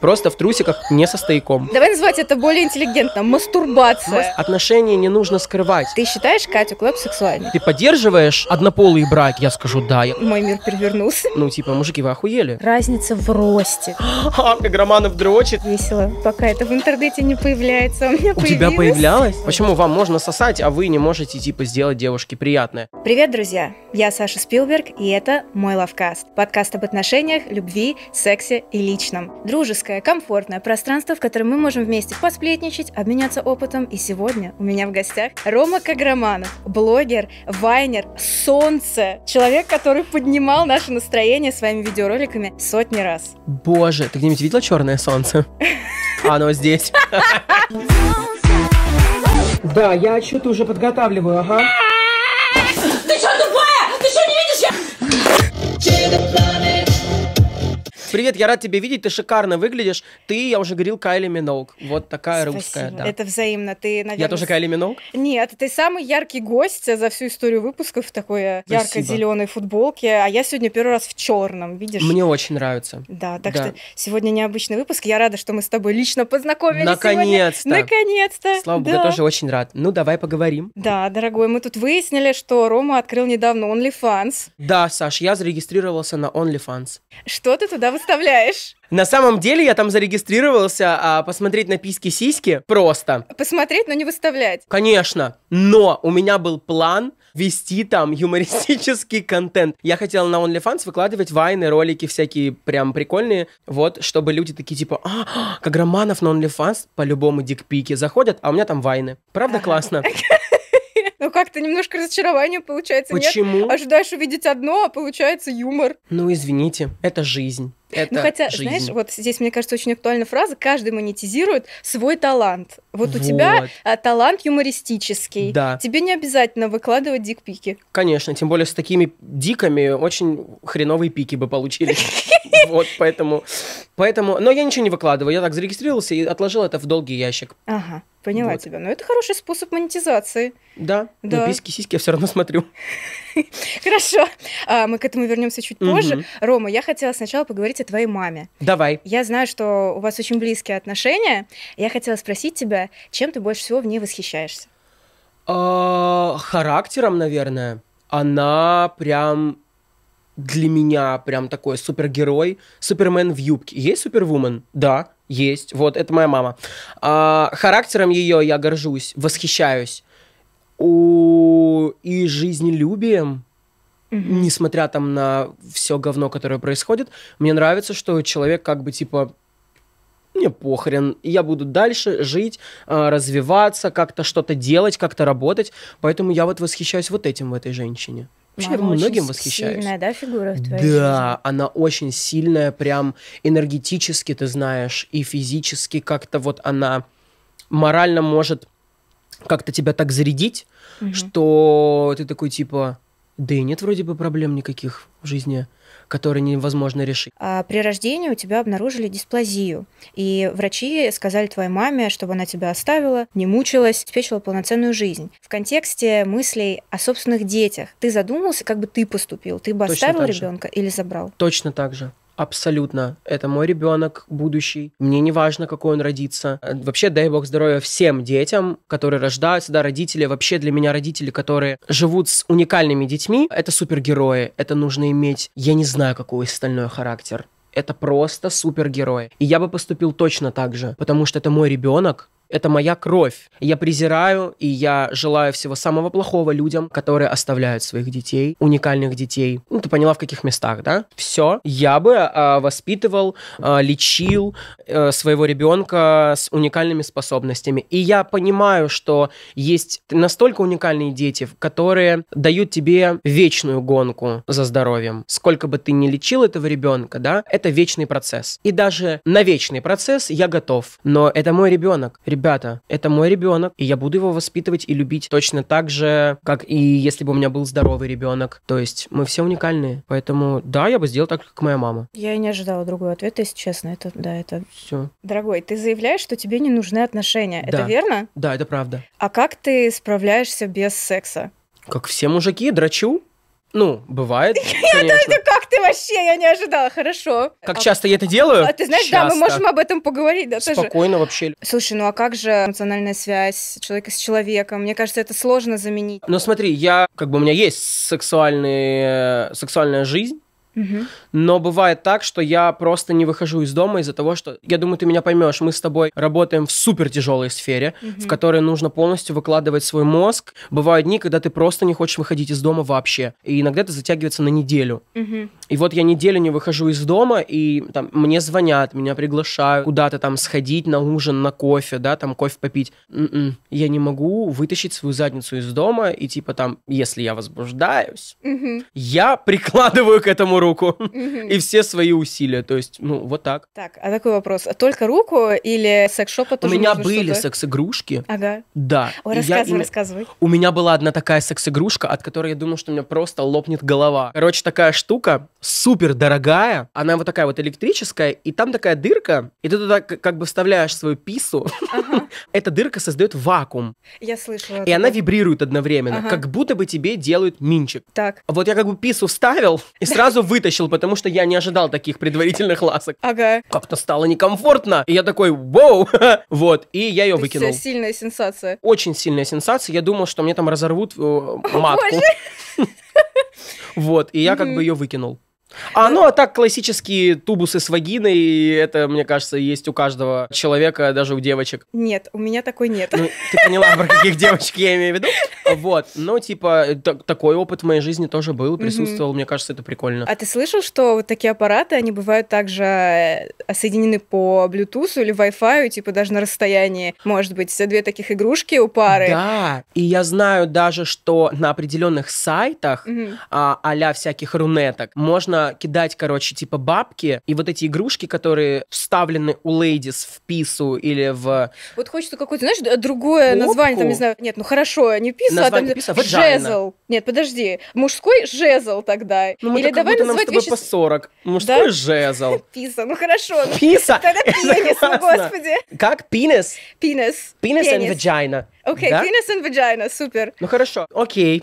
Просто в трусиках не со стояком. Давай назвать это более интеллигентно. Мастурбация. Отношения не нужно скрывать. Ты считаешь Катю Клэп сексуальной? Ты поддерживаешь однополый брак? Я скажу да. Мой мир перевернулся. Ну, типа, мужики, вы охуели? Разница в росте. А, как Романов дрочит. Весело. Пока это в интернете не появляется. У, меня У тебя появлялось? Почему вам можно сосать, а вы не можете, типа, сделать девушке приятное? Привет, друзья. Я Саша Спилберг, и это мой лавкаст. Подкаст об отношениях, любви, сексе и личном. Дружеском дружеское, комфортное пространство, в котором мы можем вместе посплетничать, обменяться опытом. И сегодня у меня в гостях Рома Каграманов, блогер, вайнер, солнце, человек, который поднимал наше настроение своими видеороликами сотни раз. Боже, ты где-нибудь видела черное солнце? Оно здесь. Да, я отчеты уже подготавливаю, ага. Привет, я рад тебя видеть, ты шикарно выглядишь. Ты, я уже говорил, Кайли Миноук. Вот такая Спасибо. русская. Да. Это взаимно. Ты, наверное... Я тоже Кайли Миноук? Нет, ты самый яркий гость за всю историю выпусков в такой э, ярко-зеленой футболке. А я сегодня первый раз в черном, видишь? Мне очень нравится. Да, так да. что сегодня необычный выпуск. Я рада, что мы с тобой лично познакомились Наконец-то! Наконец-то! Слава да. богу, я тоже очень рад. Ну, давай поговорим. Да, дорогой, мы тут выяснили, что Рома открыл недавно OnlyFans. Да, Саш, я зарегистрировался на OnlyFans. Что ты туда выставляешь? На самом деле я там зарегистрировался а, посмотреть на письки-сиськи просто. Посмотреть, но не выставлять. Конечно, но у меня был план вести там юмористический контент. Я хотела на OnlyFans выкладывать вайны, ролики всякие прям прикольные, вот, чтобы люди такие типа, а, как Романов на OnlyFans по-любому дикпики заходят, а у меня там вайны. Правда классно? Ну как-то немножко разочарование получается. Почему? Ожидаешь увидеть одно, а получается юмор. Ну извините, это жизнь. Это ну, хотя, жизнь. знаешь, вот здесь, мне кажется, очень актуальна фраза, каждый монетизирует свой талант. Вот, вот. у тебя а, талант юмористический. Да. Тебе не обязательно выкладывать дикпики. Конечно, тем более с такими диками очень хреновые пики бы получились. Вот, поэтому... Поэтому... Но я ничего не выкладываю. Я так зарегистрировался и отложил это в долгий ящик. Ага, поняла тебя. Но ну, это хороший способ монетизации. Да. Ну, да. Но сиськи я все равно смотрю. Хорошо. А, мы к этому вернемся чуть позже. Рома, я хотела сначала поговорить открытие твоей маме. Давай. Я знаю, что у вас очень близкие отношения. Я хотела спросить тебя, чем ты больше всего в ней восхищаешься? А, характером, наверное. Она прям для меня прям такой супергерой, супермен в юбке. Есть супервумен? Да, есть. Вот, это моя мама. А, характером ее я горжусь, восхищаюсь. У... И жизнелюбием, Угу. Несмотря там на все говно, которое происходит, мне нравится, что человек как бы типа мне похрен, я буду дальше жить, а, развиваться, как-то что-то делать, как-то работать. Поэтому я вот восхищаюсь вот этим в этой женщине. Вообще Мама многим очень восхищаюсь. Сильная, да, фигура в твоей Да, жизни? она очень сильная, прям энергетически, ты знаешь, и физически как-то вот она морально может как-то тебя так зарядить, угу. что ты такой типа, да и нет вроде бы проблем никаких в жизни, которые невозможно решить. А при рождении у тебя обнаружили дисплазию, и врачи сказали твоей маме, чтобы она тебя оставила, не мучилась, обеспечила полноценную жизнь. В контексте мыслей о собственных детях ты задумался, как бы ты поступил? Ты бы Точно оставил ребенка или забрал? Точно так же. Абсолютно. Это мой ребенок, будущий. Мне не важно, какой он родится. Вообще, дай бог здоровья всем детям, которые рождаются, да, родители. Вообще для меня родители, которые живут с уникальными детьми, это супергерои. Это нужно иметь, я не знаю, какой стальной характер это просто супергерой. И я бы поступил точно так же, потому что это мой ребенок, это моя кровь. Я презираю и я желаю всего самого плохого людям, которые оставляют своих детей, уникальных детей. Ну, ты поняла, в каких местах, да? Все. Я бы э, воспитывал, э, лечил э, своего ребенка с уникальными способностями. И я понимаю, что есть настолько уникальные дети, которые дают тебе вечную гонку за здоровьем. Сколько бы ты ни лечил этого ребенка, да, это вечный процесс. И даже на вечный процесс я готов. Но это мой ребенок ребята, это мой ребенок, и я буду его воспитывать и любить точно так же, как и если бы у меня был здоровый ребенок. То есть мы все уникальные. Поэтому да, я бы сделал так, как моя мама. Я и не ожидала другого ответа, если честно. Это да, это. Все. Дорогой, ты заявляешь, что тебе не нужны отношения. Да. Это верно? Да, это правда. А как ты справляешься без секса? Как все мужики, драчу. Ну, бывает, Я конечно. как ты вообще, я не ожидала, хорошо. Как а, часто я это делаю? А ты знаешь, да, мы можем об этом поговорить, да, тоже. Спокойно вообще. Слушай, ну а как же эмоциональная связь человека с человеком? Мне кажется, это сложно заменить. Но смотри, я, как бы у меня есть сексуальные, сексуальная жизнь, но бывает так, что я просто не выхожу из дома из-за того, что я думаю, ты меня поймешь. Мы с тобой работаем в супер тяжелой сфере, в которой нужно полностью выкладывать свой мозг. Бывают дни, когда ты просто не хочешь выходить из дома вообще, и иногда это затягивается на неделю. И вот я неделю не выхожу из дома, и там мне звонят, меня приглашают куда-то там сходить на ужин, на кофе, да, там кофе попить. Н-н-н. М-м, я не могу вытащить свою задницу из дома и типа там, если я возбуждаюсь, угу. я прикладываю к этому руку руку и все свои усилия. То есть, ну, вот так. Так, а такой вопрос. Только руку или секс-шопа тоже У меня были секс-игрушки. Ага. Да. Ой, рассказывай, рассказывай. У меня была одна такая секс-игрушка, от которой я думал, что у меня просто лопнет голова. Короче, такая штука, супер дорогая. Она вот такая вот электрическая, и там такая дырка, и ты туда как бы вставляешь свою пису. Эта дырка создает вакуум. Я слышала. И она вибрирует одновременно, ага. как будто бы тебе делают минчик. Так. Вот я как бы пису вставил и сразу вытащил, потому что я не ожидал таких предварительных ласок. Ага. Как-то стало некомфортно. И я такой, вау, вот, и я ее выкинул. сильная сенсация. Очень сильная сенсация. Я думал, что мне там разорвут э, матку. Вот, и я как бы ее выкинул. А, ну, а так классические тубусы с вагиной, это, мне кажется, есть у каждого человека, даже у девочек. Нет, у меня такой нет. Ну, ты поняла, про каких девочек я имею в виду? Вот, ну, типа, такой опыт в моей жизни тоже был, присутствовал, мне кажется, это прикольно. А ты слышал, что вот такие аппараты, они бывают также э, соединены по Bluetooth или Wi-Fi, типа, даже на расстоянии, может быть, две таких игрушки у пары. Да, и я знаю даже, что на определенных сайтах, а, а-ля всяких рунеток, можно кидать, короче, типа бабки и вот эти игрушки, которые вставлены у лейдис в пису или в... Вот хочется какое-то, знаешь, другое Опку? название, там, не знаю, нет, ну хорошо, не пису, название а там писа, жезл. Нет, подожди, мужской жезл тогда. Ну, или давай называть вещи... по 40. Мужской да? жезл. Писа, ну хорошо. Ну писа? Тогда пенис, ну, господи. Как? Пенис? Пенис. Пенис и vagina. Окей, пенис и vagina, супер. Ну хорошо, окей.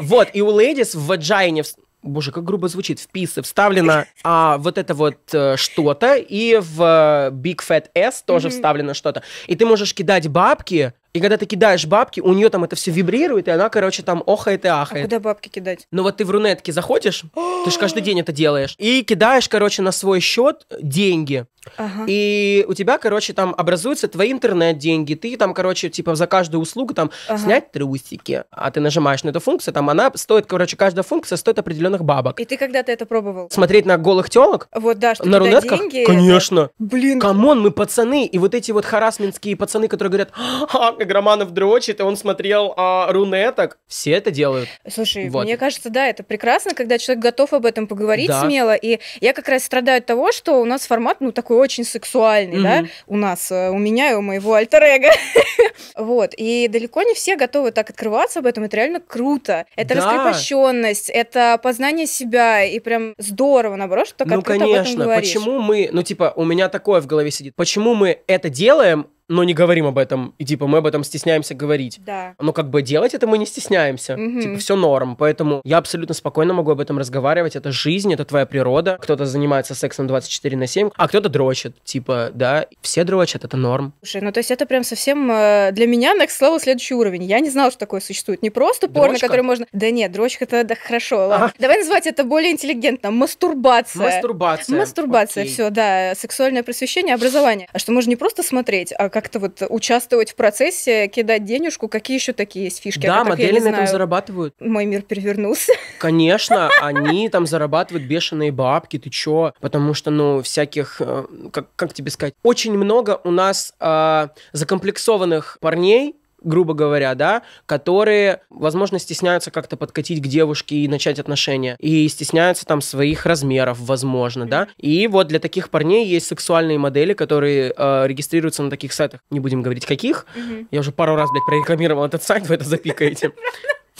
Вот, и у лейдис в ваджайне боже, как грубо звучит, впис, вставлено а, вот это вот э, что-то, и в э, Big Fat S тоже mm-hmm. вставлено что-то. И ты можешь кидать бабки, и когда ты кидаешь бабки, у нее там это все вибрирует, и она, короче, там охает и ахает. А куда бабки кидать? Ну вот ты в рунетки заходишь, ты же каждый день это делаешь, и кидаешь, короче, на свой счет деньги. Ага. И у тебя, короче, там образуются твои интернет-деньги. Ты там, короче, типа за каждую услугу там ага. снять трусики. А ты нажимаешь на эту функцию, там она стоит, короче, каждая функция стоит определенных бабок. И ты когда-то это пробовал? Смотреть на голых телок? Вот, да, что на рунетках? Деньги, Конечно. Это... Блин. Камон, мы пацаны. И вот эти вот харасминские пацаны, которые говорят, а, громанов дрочит, и он смотрел а, рунеток. Все это делают. Слушай, вот. мне кажется, да, это прекрасно, когда человек готов об этом поговорить да. смело. И я как раз страдаю от того, что у нас формат, ну, такой очень сексуальный, угу. да, у нас, э, у меня и у моего альтер Вот, и далеко не все готовы так открываться об этом, это реально круто. Это раскрепощенность, это познание себя, и прям здорово, наоборот, что так ну, открыто конечно. об этом говоришь. Почему мы, ну, типа, у меня такое в голове сидит, почему мы это делаем, но не говорим об этом. И типа мы об этом стесняемся говорить. Да. Но как бы делать это мы не стесняемся. Угу. Типа все норм. Поэтому я абсолютно спокойно могу об этом разговаривать. Это жизнь, это твоя природа. Кто-то занимается сексом 24 на 7, а кто-то дрочит. Типа, да, все дрочат, это норм. Слушай, ну то есть это прям совсем э, для меня next level следующий уровень. Я не знала, что такое существует. Не просто Дрочка? порно, которое можно... Да нет, дрочка это да, хорошо. Ладно. Ага. Давай назвать это более интеллигентно. Мастурбация. Мастурбация. Мастурбация, все, да. Сексуальное просвещение, образование. А что можно не просто смотреть, а как-то вот участвовать в процессе, кидать денежку. Какие еще такие есть фишки? А да, модели на этом зарабатывают. Мой мир перевернулся. Конечно, они там зарабатывают бешеные бабки, ты чё? Потому что, ну, всяких, э, как, как тебе сказать, очень много у нас э, закомплексованных парней, грубо говоря, да, которые, возможно, стесняются как-то подкатить к девушке и начать отношения, и стесняются там своих размеров, возможно, да, и вот для таких парней есть сексуальные модели, которые э, регистрируются на таких сайтах, не будем говорить каких, угу. я уже пару раз, блядь, прорекламировал этот сайт, вы это запикаете.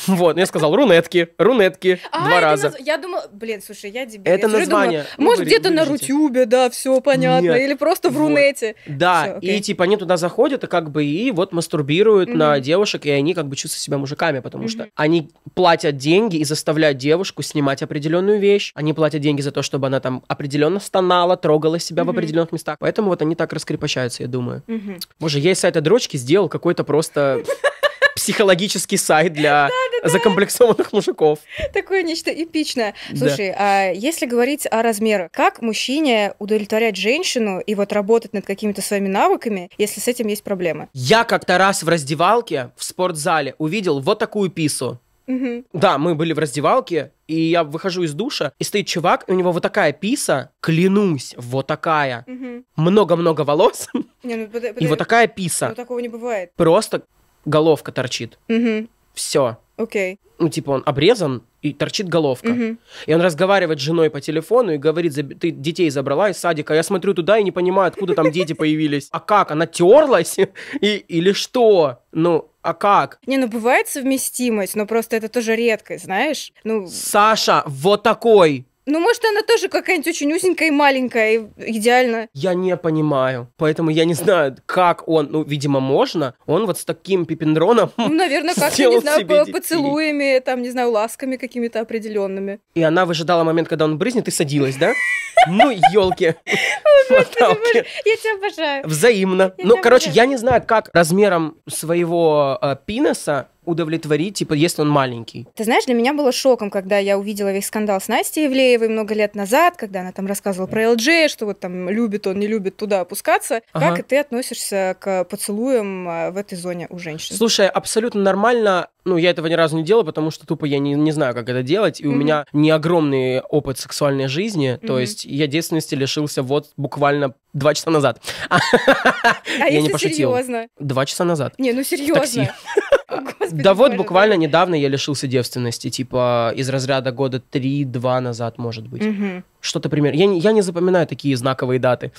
Вот, ну, я сказал рунетки, рунетки а, два раза. Наз... Я думал, блин, слушай, я дебил. Это я название. Думала, ну, может, где-то на Рутюбе, да, все понятно, Нет. или просто в вот. рунете. Да, всё, и типа они туда заходят, и как бы и вот мастурбируют mm-hmm. на девушек, и они как бы чувствуют себя мужиками, потому mm-hmm. что они платят деньги и заставляют девушку снимать определенную вещь. Они платят деньги за то, чтобы она там определенно стонала, трогала себя mm-hmm. в определенных местах. Поэтому вот они так раскрепощаются, я думаю. Mm-hmm. Может, я из сайта дрочки сделал какой-то просто психологический сайт для закомплексованных мужиков. Такое нечто эпичное. Слушай, а если говорить о размерах, как мужчине удовлетворять женщину и вот работать над какими-то своими навыками, если с этим есть проблемы? Я как-то раз в раздевалке в спортзале увидел вот такую пису. Да, мы были в раздевалке, и я выхожу из душа, и стоит чувак, и у него вот такая писа, клянусь, вот такая. Много-много волос. Не, ну, под, под, и под, вот такая писа. Ну, такого не бывает. Просто головка торчит. Угу. Все. Окей. Ну, типа, он обрезан, и торчит головка. Угу. И он разговаривает с женой по телефону и говорит, ты детей забрала из садика. Я смотрю туда и не понимаю, откуда там дети появились. А как? Она терлась? И, или что? Ну, а как? Не, ну бывает совместимость, но просто это тоже редкость, знаешь? Ну... Саша, вот такой ну, может, она тоже какая-нибудь очень узенькая и маленькая, и идеально. Я не понимаю. Поэтому я не знаю, как он, ну, видимо, можно. Он вот с таким пипендроном Ну, наверное, как-то, не знаю, по поцелуями, там, не знаю, ласками какими-то определенными. И она выжидала момент, когда он брызнет, и садилась, да? Ну, елки. Я тебя обожаю. Взаимно. ну, короче, я не знаю, как размером своего э, удовлетворить, типа, если он маленький. Ты знаешь, для меня было шоком, когда я увидела весь скандал с Настей Евлеевой много лет назад, когда она там рассказывала про ЛДЖ, что вот там любит он, не любит туда опускаться. Ага. Как ты относишься к поцелуям э, в этой зоне у женщин? Слушай, абсолютно нормально. Ну, я этого ни разу не делала, потому что тупо я не, не знаю, как это делать, и mm-hmm. у меня не огромный опыт сексуальной жизни, mm-hmm. то есть я девственности лишился вот буквально два часа назад. А я не пошутил. серьезно? Два часа назад. Не, ну серьезно. Господи, да вот буквально быть. недавно я лишился девственности, типа из разряда года 3-2 назад, может быть. Угу. Что-то пример. Я, я не запоминаю такие знаковые даты.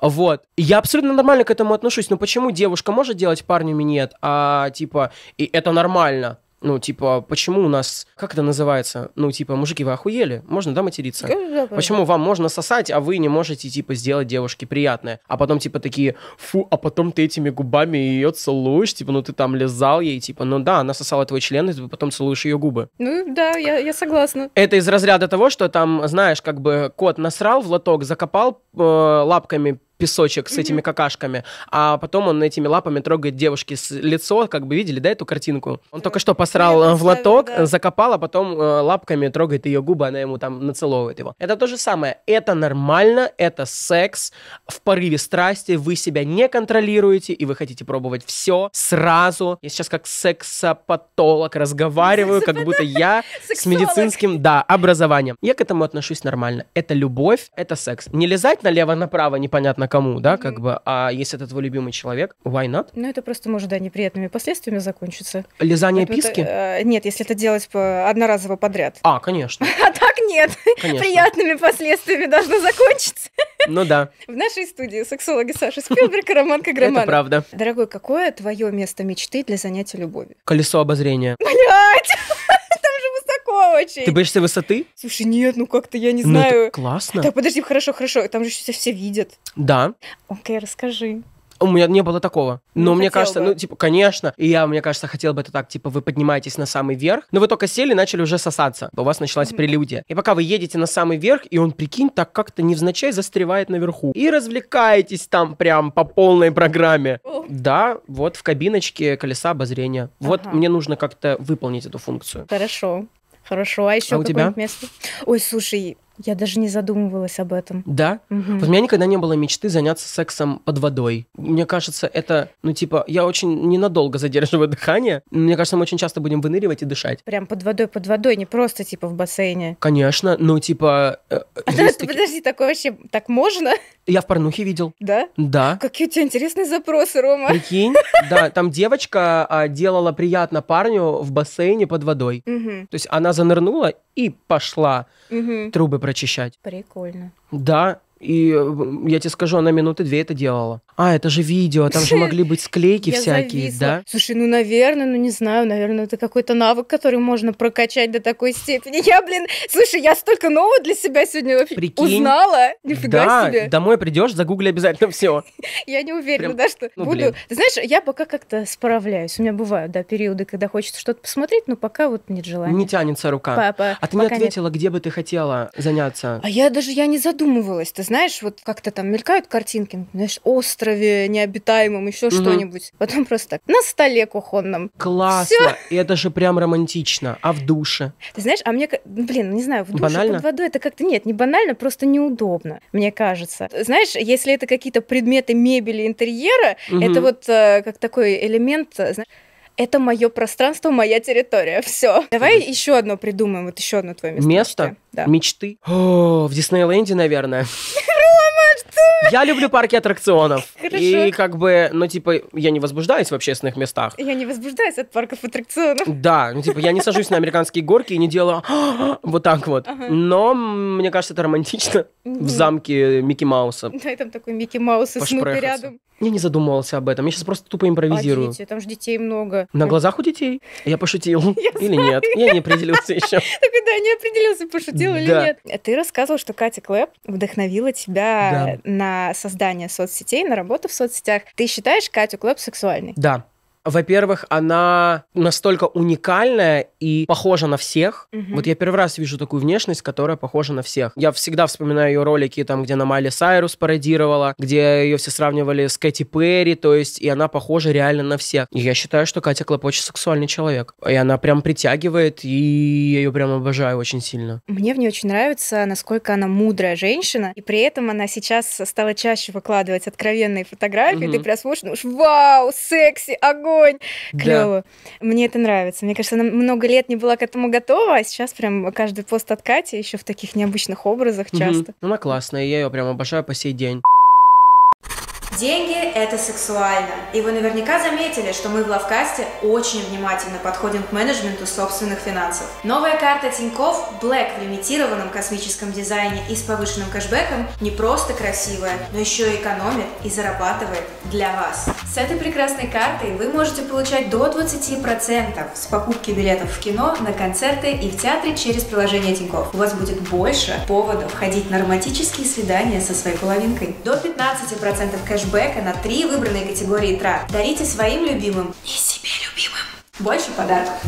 Вот. Я абсолютно нормально к этому отношусь. Но почему девушка может делать парню минет, а типа, и это нормально? Ну, типа, почему у нас... Как это называется? Ну, типа, мужики, вы охуели? Можно, да, материться? почему вам можно сосать, а вы не можете, типа, сделать девушке приятное? А потом, типа, такие, фу, а потом ты этими губами ее целуешь, типа, ну, ты там лезал ей, типа, ну, да, она сосала твой член, и ты потом целуешь ее губы. Ну, да, я, я согласна. Это из разряда того, что там, знаешь, как бы кот насрал в лоток, закопал э, лапками песочек с этими какашками, а потом он этими лапами трогает девушки с лицо, как бы видели, да, эту картинку? Он только что посрал э, в лоток, да. закопал, а потом э, лапками трогает ее губы, она ему там нацеловывает его. Это то же самое. Это нормально, это секс. В порыве страсти вы себя не контролируете, и вы хотите пробовать все сразу. Я сейчас как сексопатолог разговариваю, как будто я с медицинским, да, образованием. Я к этому отношусь нормально. Это любовь, это секс. Не лезать налево-направо непонятно кому, да, mm-hmm. как бы. А если это твой любимый человек, why not? Ну, это просто может, да, неприятными последствиями закончиться. Лизание вот, писки? Это, э, нет, если это делать по одноразово подряд. А, конечно. А так нет. Конечно. Приятными последствиями должно закончиться. Ну да. В нашей студии сексологи Саша Спилберг и Роман Каграманов. Это правда. Дорогой, какое твое место мечты для занятия любовью? Колесо обозрения. Понятно очень. Ты боишься высоты? Слушай, нет, ну как-то я не ну, знаю. Ну, классно. Так, подожди, хорошо, хорошо. Там же все, все видят. Да. Окей, расскажи. У меня не было такого. Ну, но не мне кажется, бы. ну, типа, конечно. И я, мне кажется, хотел бы это так, типа, вы поднимаетесь на самый верх, но вы только сели и начали уже сосаться. У вас началась прелюдия. И пока вы едете на самый верх, и он, прикинь, так как-то невзначай застревает наверху. И развлекаетесь там прям по полной программе. Да, вот в кабиночке колеса обозрения. Ага. Вот мне нужно как-то выполнить эту функцию. Хорошо. Хорошо, а еще а у какое тебя? место? Ой, слушай, я даже не задумывалась об этом. Да? Угу. Вот у меня никогда не было мечты заняться сексом под водой. Мне кажется, это, ну, типа, я очень ненадолго задерживаю дыхание. Мне кажется, мы очень часто будем выныривать и дышать. Прям под водой, под водой, не просто, типа, в бассейне. Конечно, ну, типа... Э, а да, такие... Подожди, такое вообще так можно? Я в порнухе видел. Да? Да. Какие у тебя интересные запросы, Рома. Прикинь? Да, там девочка а, делала приятно парню в бассейне под водой. То есть она занырнула и пошла трубы прочищать. Прикольно. Да, и э, я тебе скажу, она минуты две это делала. А, это же видео, там же могли быть склейки всякие, да? Слушай, ну, наверное, ну, не знаю, наверное, это какой-то навык, который можно прокачать до такой степени. Я, блин, слушай, я столько нового для себя сегодня вообще узнала. Нифига себе. да, домой придешь, загугли обязательно все. Я не уверена, да, что ну, буду. Ты знаешь, я пока как-то справляюсь. У меня бывают, да, периоды, когда хочется что-то посмотреть, но пока вот нет желания. Не тянется рука. Папа, а ты не ответила, где бы ты хотела заняться? А я даже, я не задумывалась, ты знаешь, вот как-то там мелькают картинки, знаешь, острове необитаемом, еще угу. что-нибудь. Потом просто так, на столе кухонном. Классно! Всё. И это же прям романтично. А в душе? Ты знаешь, а мне, ну, блин, ну, не знаю, в душе банально? под водой это как-то, нет, не банально, просто неудобно, мне кажется. Знаешь, если это какие-то предметы мебели, интерьера, угу. это вот э, как такой элемент, э, знаешь, это мое пространство, моя территория. Все. Давай mm-hmm. еще одно придумаем, вот еще одно твое место. Место? Да. Мечты. О, в Диснейленде, наверное. Я люблю парки аттракционов. Хорошо. И как бы, ну, типа, я не возбуждаюсь в общественных местах. Я не возбуждаюсь от парков аттракционов. Да, ну, типа, я не сажусь на американские горки и не делаю вот так вот. Но мне кажется, это романтично в замке Микки Мауса. Да, и там такой Микки Маус и Снупи рядом. Я не задумывался об этом. Я сейчас просто тупо импровизирую. Подите, там же детей много. На глазах у детей? Я пошутил. Или нет? Я не определился еще. Такой, да, не определился, пошутил или нет. Ты рассказывал, что Катя Клэп вдохновила тебя на создание соцсетей, на работу в соцсетях. Ты считаешь Катю Клэп сексуальной? Да. Во-первых, она настолько уникальная и похожа на всех. Угу. Вот я первый раз вижу такую внешность, которая похожа на всех. Я всегда вспоминаю ее ролики, там, где она Майли Сайрус пародировала, где ее все сравнивали с Кэти Перри, то есть, и она похожа реально на всех. И я считаю, что Катя Клопоч сексуальный человек. И она прям притягивает, и я ее прям обожаю очень сильно. Мне в ней очень нравится, насколько она мудрая женщина, и при этом она сейчас стала чаще выкладывать откровенные фотографии, угу. ты прям смотришь, вау, секси, огонь! огонь, клево. Да. Мне это нравится. Мне кажется, она много лет не была к этому готова, а сейчас прям каждый пост от Кати еще в таких необычных образах часто. Угу. Она классная, я ее прям обожаю по сей день. Деньги – это сексуально. И вы наверняка заметили, что мы в Лавкасте очень внимательно подходим к менеджменту собственных финансов. Новая карта Тиньков Black в лимитированном космическом дизайне и с повышенным кэшбэком не просто красивая, но еще и экономит и зарабатывает для вас. С этой прекрасной картой вы можете получать до 20% с покупки билетов в кино, на концерты и в театре через приложение Тиньков. У вас будет больше поводов ходить на романтические свидания со своей половинкой. До 15% кэшбэка кэшбэка на три выбранные категории трат. Дарите своим любимым Не себе любимым. Больше подарков.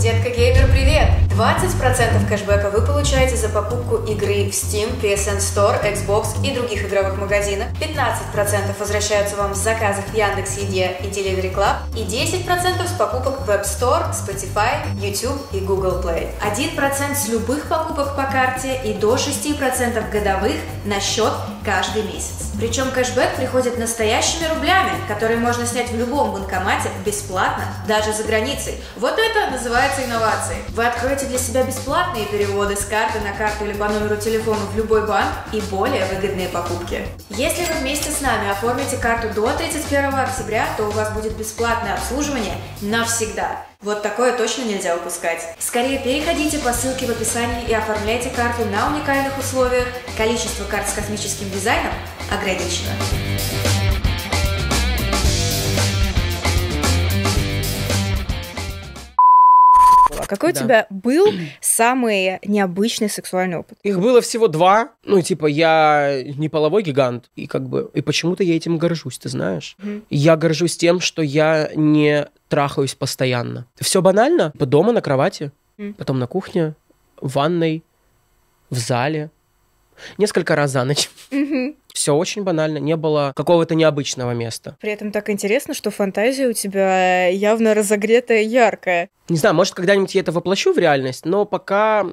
Детка Геймер, привет! 20% кэшбэка вы получаете за покупку игры в Steam, PSN Store, Xbox и других игровых магазинах, 15% возвращаются вам с заказов в Яндекс.Еде и Delivery Club и 10% с покупок в Web Store, Spotify, YouTube и Google Play. 1% с любых покупок по карте и до 6% годовых на счет каждый месяц. Причем кэшбэк приходит настоящими рублями, которые можно снять в любом банкомате бесплатно, даже за границей. Вот это называется развиваются инновации. Вы откроете для себя бесплатные переводы с карты на карту или по номеру телефона в любой банк и более выгодные покупки. Если вы вместе с нами оформите карту до 31 октября, то у вас будет бесплатное обслуживание навсегда. Вот такое точно нельзя упускать. Скорее переходите по ссылке в описании и оформляйте карту на уникальных условиях. Количество карт с космическим дизайном ограничено. Какой да. у тебя был самый необычный сексуальный опыт? Их было всего два. Ну, типа, я не половой гигант. И как бы... И почему-то я этим горжусь, ты знаешь. Mm-hmm. Я горжусь тем, что я не трахаюсь постоянно. Все банально. по Дома на кровати, mm-hmm. потом на кухне, в ванной, в зале. Несколько раз за ночь. Mm-hmm. Все очень банально, не было какого-то необычного места. При этом так интересно, что фантазия у тебя явно разогретая, яркая. Не знаю, может, когда-нибудь я это воплощу в реальность, но пока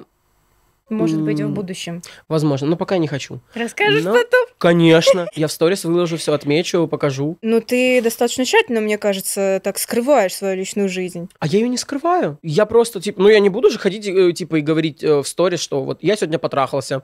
может быть, в будущем. Возможно, но пока не хочу. Расскажешь но... потом? Конечно. Я в сторис выложу, все отмечу, покажу. Ну, ты достаточно тщательно, мне кажется, так скрываешь свою личную жизнь. А я ее не скрываю. Я просто, типа, ну я не буду же ходить, э, типа, и говорить э, в сторис, что вот я сегодня потрахался.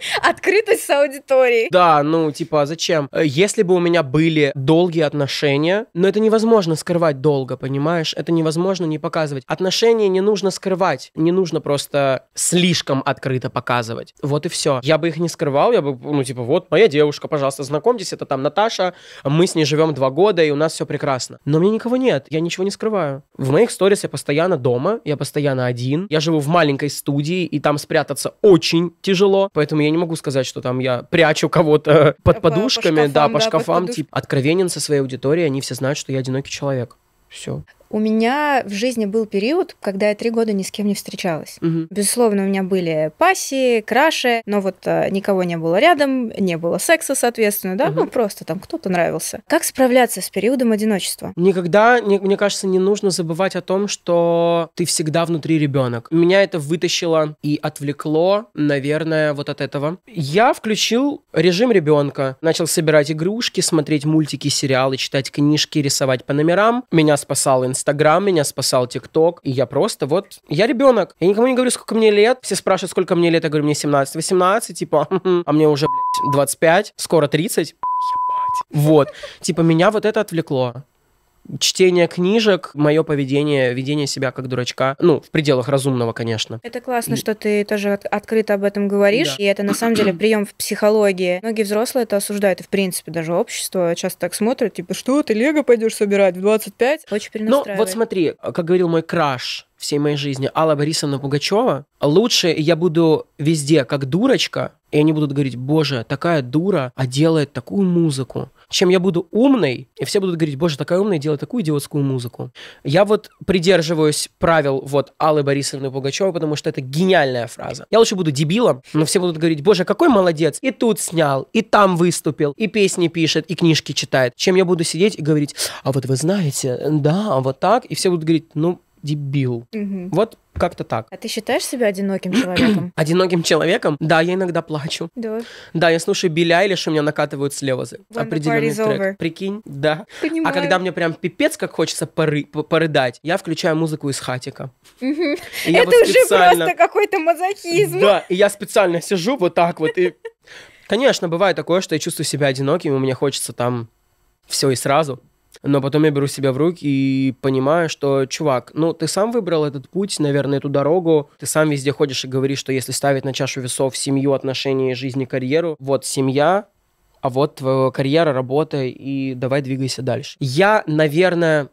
Открытость с аудиторией. Да, ну, типа, а зачем? Э, если бы у меня были долгие отношения, но это невозможно скрывать долго, понимаешь? Это невозможно не показывать. Отношения не нужно скрывать, не нужно просто слишком открыто показывать. Вот и все. Я бы их не скрывал, я бы, ну, типа, вот моя девушка, пожалуйста, знакомьтесь, это там Наташа, мы с ней живем два года, и у нас все прекрасно. Но мне никого нет, я ничего не скрываю. В моих сторис я постоянно дома, я постоянно один, я живу в маленькой студии, и там спрятаться очень тяжело, поэтому я я не могу сказать, что там я прячу кого-то под по, подушками, по шкафам, да, по да, шкафам. Типа, откровенен со своей аудиторией, они все знают, что я одинокий человек. Все. У меня в жизни был период, когда я три года ни с кем не встречалась. Угу. Безусловно, у меня были пассии, краши, но вот а, никого не было рядом, не было секса, соответственно, да, угу. ну просто там кто-то нравился. Как справляться с периодом одиночества? Никогда, не, мне кажется, не нужно забывать о том, что ты всегда внутри ребенок. Меня это вытащило и отвлекло, наверное, вот от этого. Я включил режим ребенка, начал собирать игрушки, смотреть мультики, сериалы, читать книжки, рисовать по номерам. Меня спасал инстинкт Инстаграм меня спасал, ТикТок. И я просто вот... Я ребенок. Я никому не говорю, сколько мне лет. Все спрашивают, сколько мне лет. Я говорю, мне 17-18. Типа, а мне уже, блядь, 25. Скоро 30. Ебать. Вот. Типа, меня вот это отвлекло чтение книжек, мое поведение, ведение себя как дурачка, ну, в пределах разумного, конечно. Это классно, что ты тоже от- открыто об этом говоришь, да. и это на самом деле прием в психологии. Многие взрослые это осуждают, и в принципе даже общество часто так смотрит, типа, что ты лего пойдешь собирать в 25? Очень перенастраивает. Ну, вот смотри, как говорил мой краш, всей моей жизни Алла Борисовна Пугачева, лучше я буду везде как дурочка, и они будут говорить, боже, такая дура, а делает такую музыку. Чем я буду умной, и все будут говорить, боже, такая умная, делает такую идиотскую музыку. Я вот придерживаюсь правил вот Аллы Борисовны Пугачевой потому что это гениальная фраза. Я лучше буду дебилом, но все будут говорить, боже, какой молодец, и тут снял, и там выступил, и песни пишет, и книжки читает. Чем я буду сидеть и говорить, а вот вы знаете, да, вот так, и все будут говорить, ну, дебил. Угу. Вот как-то так. А ты считаешь себя одиноким человеком? одиноким человеком? Да, я иногда плачу. Да. Да, я слушаю Билли Айлиш, у меня накатывают слезы. When Определенный трек. Over. Прикинь, да. А Понимаю. А когда мне прям пипец, как хочется поры, порыдать, я включаю музыку из хатика. Это уже просто какой-то мазохизм. Да, и я специально сижу вот так вот и... Конечно, бывает такое, что я чувствую себя одиноким, и мне хочется там все и сразу. Но потом я беру себя в руки и понимаю, что, чувак, ну, ты сам выбрал этот путь, наверное, эту дорогу. Ты сам везде ходишь и говоришь, что если ставить на чашу весов семью, отношения, жизнь и карьеру, вот семья, а вот твоя карьера, работа, и давай двигайся дальше. Я, наверное,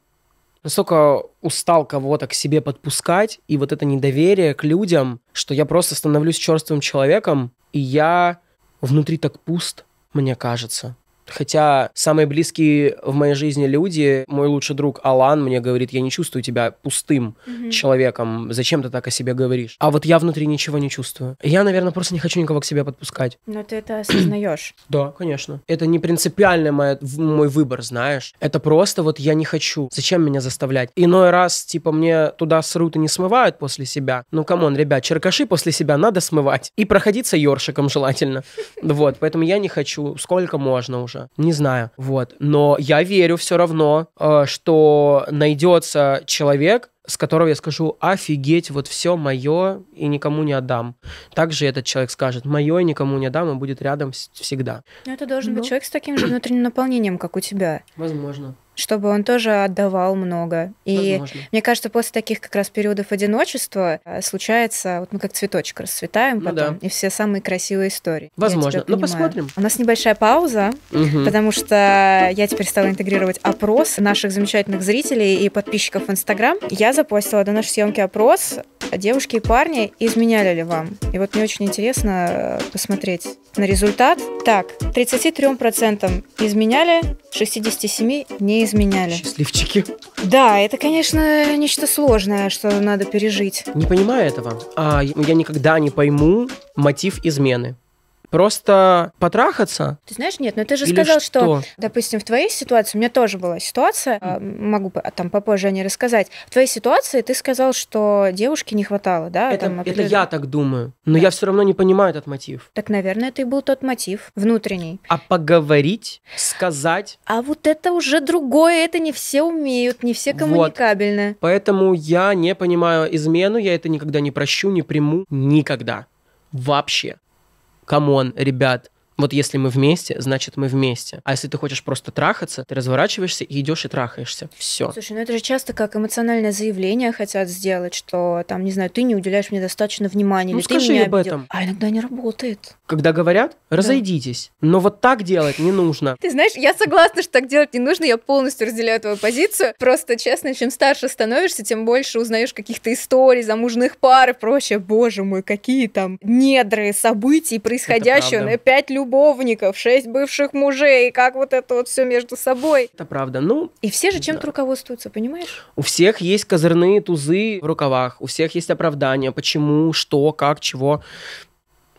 настолько устал кого-то к себе подпускать, и вот это недоверие к людям, что я просто становлюсь черствым человеком, и я внутри так пуст, мне кажется. Хотя самые близкие в моей жизни люди, мой лучший друг Алан мне говорит, я не чувствую тебя пустым mm-hmm. человеком, зачем ты так о себе говоришь? А вот я внутри ничего не чувствую. Я, наверное, просто не хочу никого к себе подпускать. Но ты это осознаешь. да, конечно. Это не принципиальный мой, мой выбор, знаешь. Это просто вот я не хочу. Зачем меня заставлять? Иной раз, типа, мне туда срут и не смывают после себя. Ну, камон, ребят, черкаши после себя надо смывать. И проходиться ёршиком желательно. вот, поэтому я не хочу. Сколько можно уже? лучше. Не знаю. Вот. Но я верю все равно, э, что найдется человек, с которого я скажу, офигеть, вот все мое и никому не отдам. Также этот человек скажет, мое и никому не отдам, и будет рядом всегда. это должен ну. быть человек с таким же внутренним наполнением, как у тебя. Возможно чтобы он тоже отдавал много. И Возможно. мне кажется, после таких как раз периодов одиночества э, случается, вот мы как цветочек расцветаем ну потом, да. и все самые красивые истории. Возможно. Ну, посмотрим. У нас небольшая пауза, угу. потому что я теперь стала интегрировать опрос наших замечательных зрителей и подписчиков в Инстаграм. Я запостила до нашей съемки опрос, девушки и парни изменяли ли вам. И вот мне очень интересно э, посмотреть на результат. Так, 33% изменяли, 67% не изменяли изменяли. Счастливчики. Да, это, конечно, нечто сложное, что надо пережить. Не понимаю этого. А я никогда не пойму мотив измены. Просто потрахаться? Ты знаешь, нет, но ты же Или сказал, что? что, допустим, в твоей ситуации, у меня тоже была ситуация, mm. могу а, там попозже о ней рассказать. В твоей ситуации ты сказал, что девушке не хватало, да? Это, там, это я так думаю, но да. я все равно не понимаю этот мотив. Так, наверное, это и был тот мотив внутренний. А поговорить, сказать? А вот это уже другое, это не все умеют, не все коммуникабельны. Вот. Поэтому я не понимаю измену, я это никогда не прощу, не приму, никогда. Вообще камон, ребят, вот если мы вместе, значит мы вместе. А если ты хочешь просто трахаться, ты разворачиваешься и идешь и трахаешься. Все. Слушай, ну это же часто как эмоциональное заявление хотят сделать, что там, не знаю, ты не уделяешь мне достаточно внимания. Ну или скажи ты меня об обидел. этом. А иногда не работает. Когда говорят, разойдитесь. Да. Но вот так делать не нужно. Ты знаешь, я согласна, что так делать не нужно, я полностью разделяю твою позицию. Просто честно, чем старше становишься, тем больше узнаешь каких-то историй замужных пар и прочее. Боже мой, какие там недры событий происходящего. Опять любовь любовников, шесть бывших мужей, как вот это вот все между собой. Это правда, ну... И все же чем-то да. руководствуются, понимаешь? У всех есть козырные тузы в рукавах, у всех есть оправдания, почему, что, как, чего.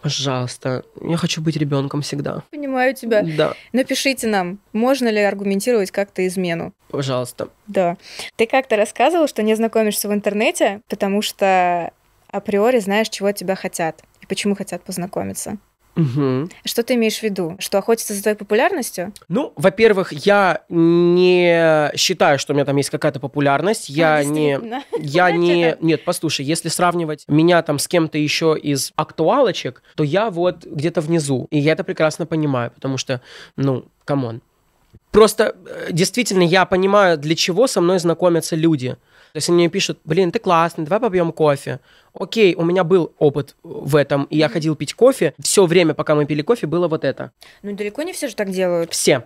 Пожалуйста, я хочу быть ребенком всегда. Понимаю тебя. Да. Напишите нам, можно ли аргументировать как-то измену. Пожалуйста. Да. Ты как-то рассказывал, что не знакомишься в интернете, потому что априори знаешь, чего от тебя хотят и почему хотят познакомиться. Угу. Что ты имеешь в виду? Что охотится за твоей популярностью? Ну, во-первых, я не считаю, что у меня там есть какая-то популярность. Я а, не... Я не... Нет, послушай, если сравнивать меня там с кем-то еще из актуалочек, то я вот где-то внизу. И я это прекрасно понимаю, потому что, ну, камон. Просто э, действительно я понимаю, для чего со мной знакомятся люди – то есть они мне пишут, блин, ты классный, давай попьем кофе. Окей, у меня был опыт в этом, и я ходил пить кофе. Все время, пока мы пили кофе, было вот это. Ну, далеко не все же так делают. Все.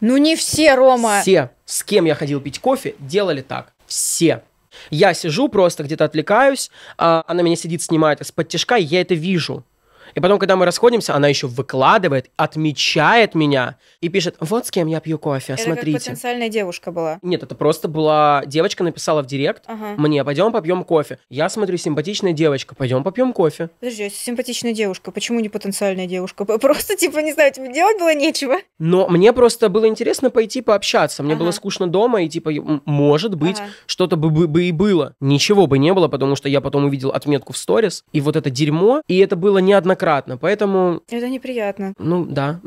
Ну, не все, Рома. Все, с кем я ходил пить кофе, делали так. Все. Я сижу просто где-то отвлекаюсь, а она меня сидит, снимает из-под тяжка, и я это вижу. И потом, когда мы расходимся, она еще выкладывает, отмечает меня и пишет, вот с кем я пью кофе, это смотрите. Это потенциальная девушка была? Нет, это просто была... Девочка написала в директ ага. мне, пойдем попьем кофе. Я смотрю, симпатичная девочка, пойдем попьем кофе. Подожди, а симпатичная девушка, почему не потенциальная девушка? Просто, типа, не знаю, тебе делать было нечего? Но мне просто было интересно пойти пообщаться. Мне ага. было скучно дома, и, типа, может быть, ага. что-то бы, бы, бы и было. Ничего бы не было, потому что я потом увидел отметку в сторис, и вот это дерьмо, и это было неоднократно неоднократно, поэтому... Это неприятно. Ну, да.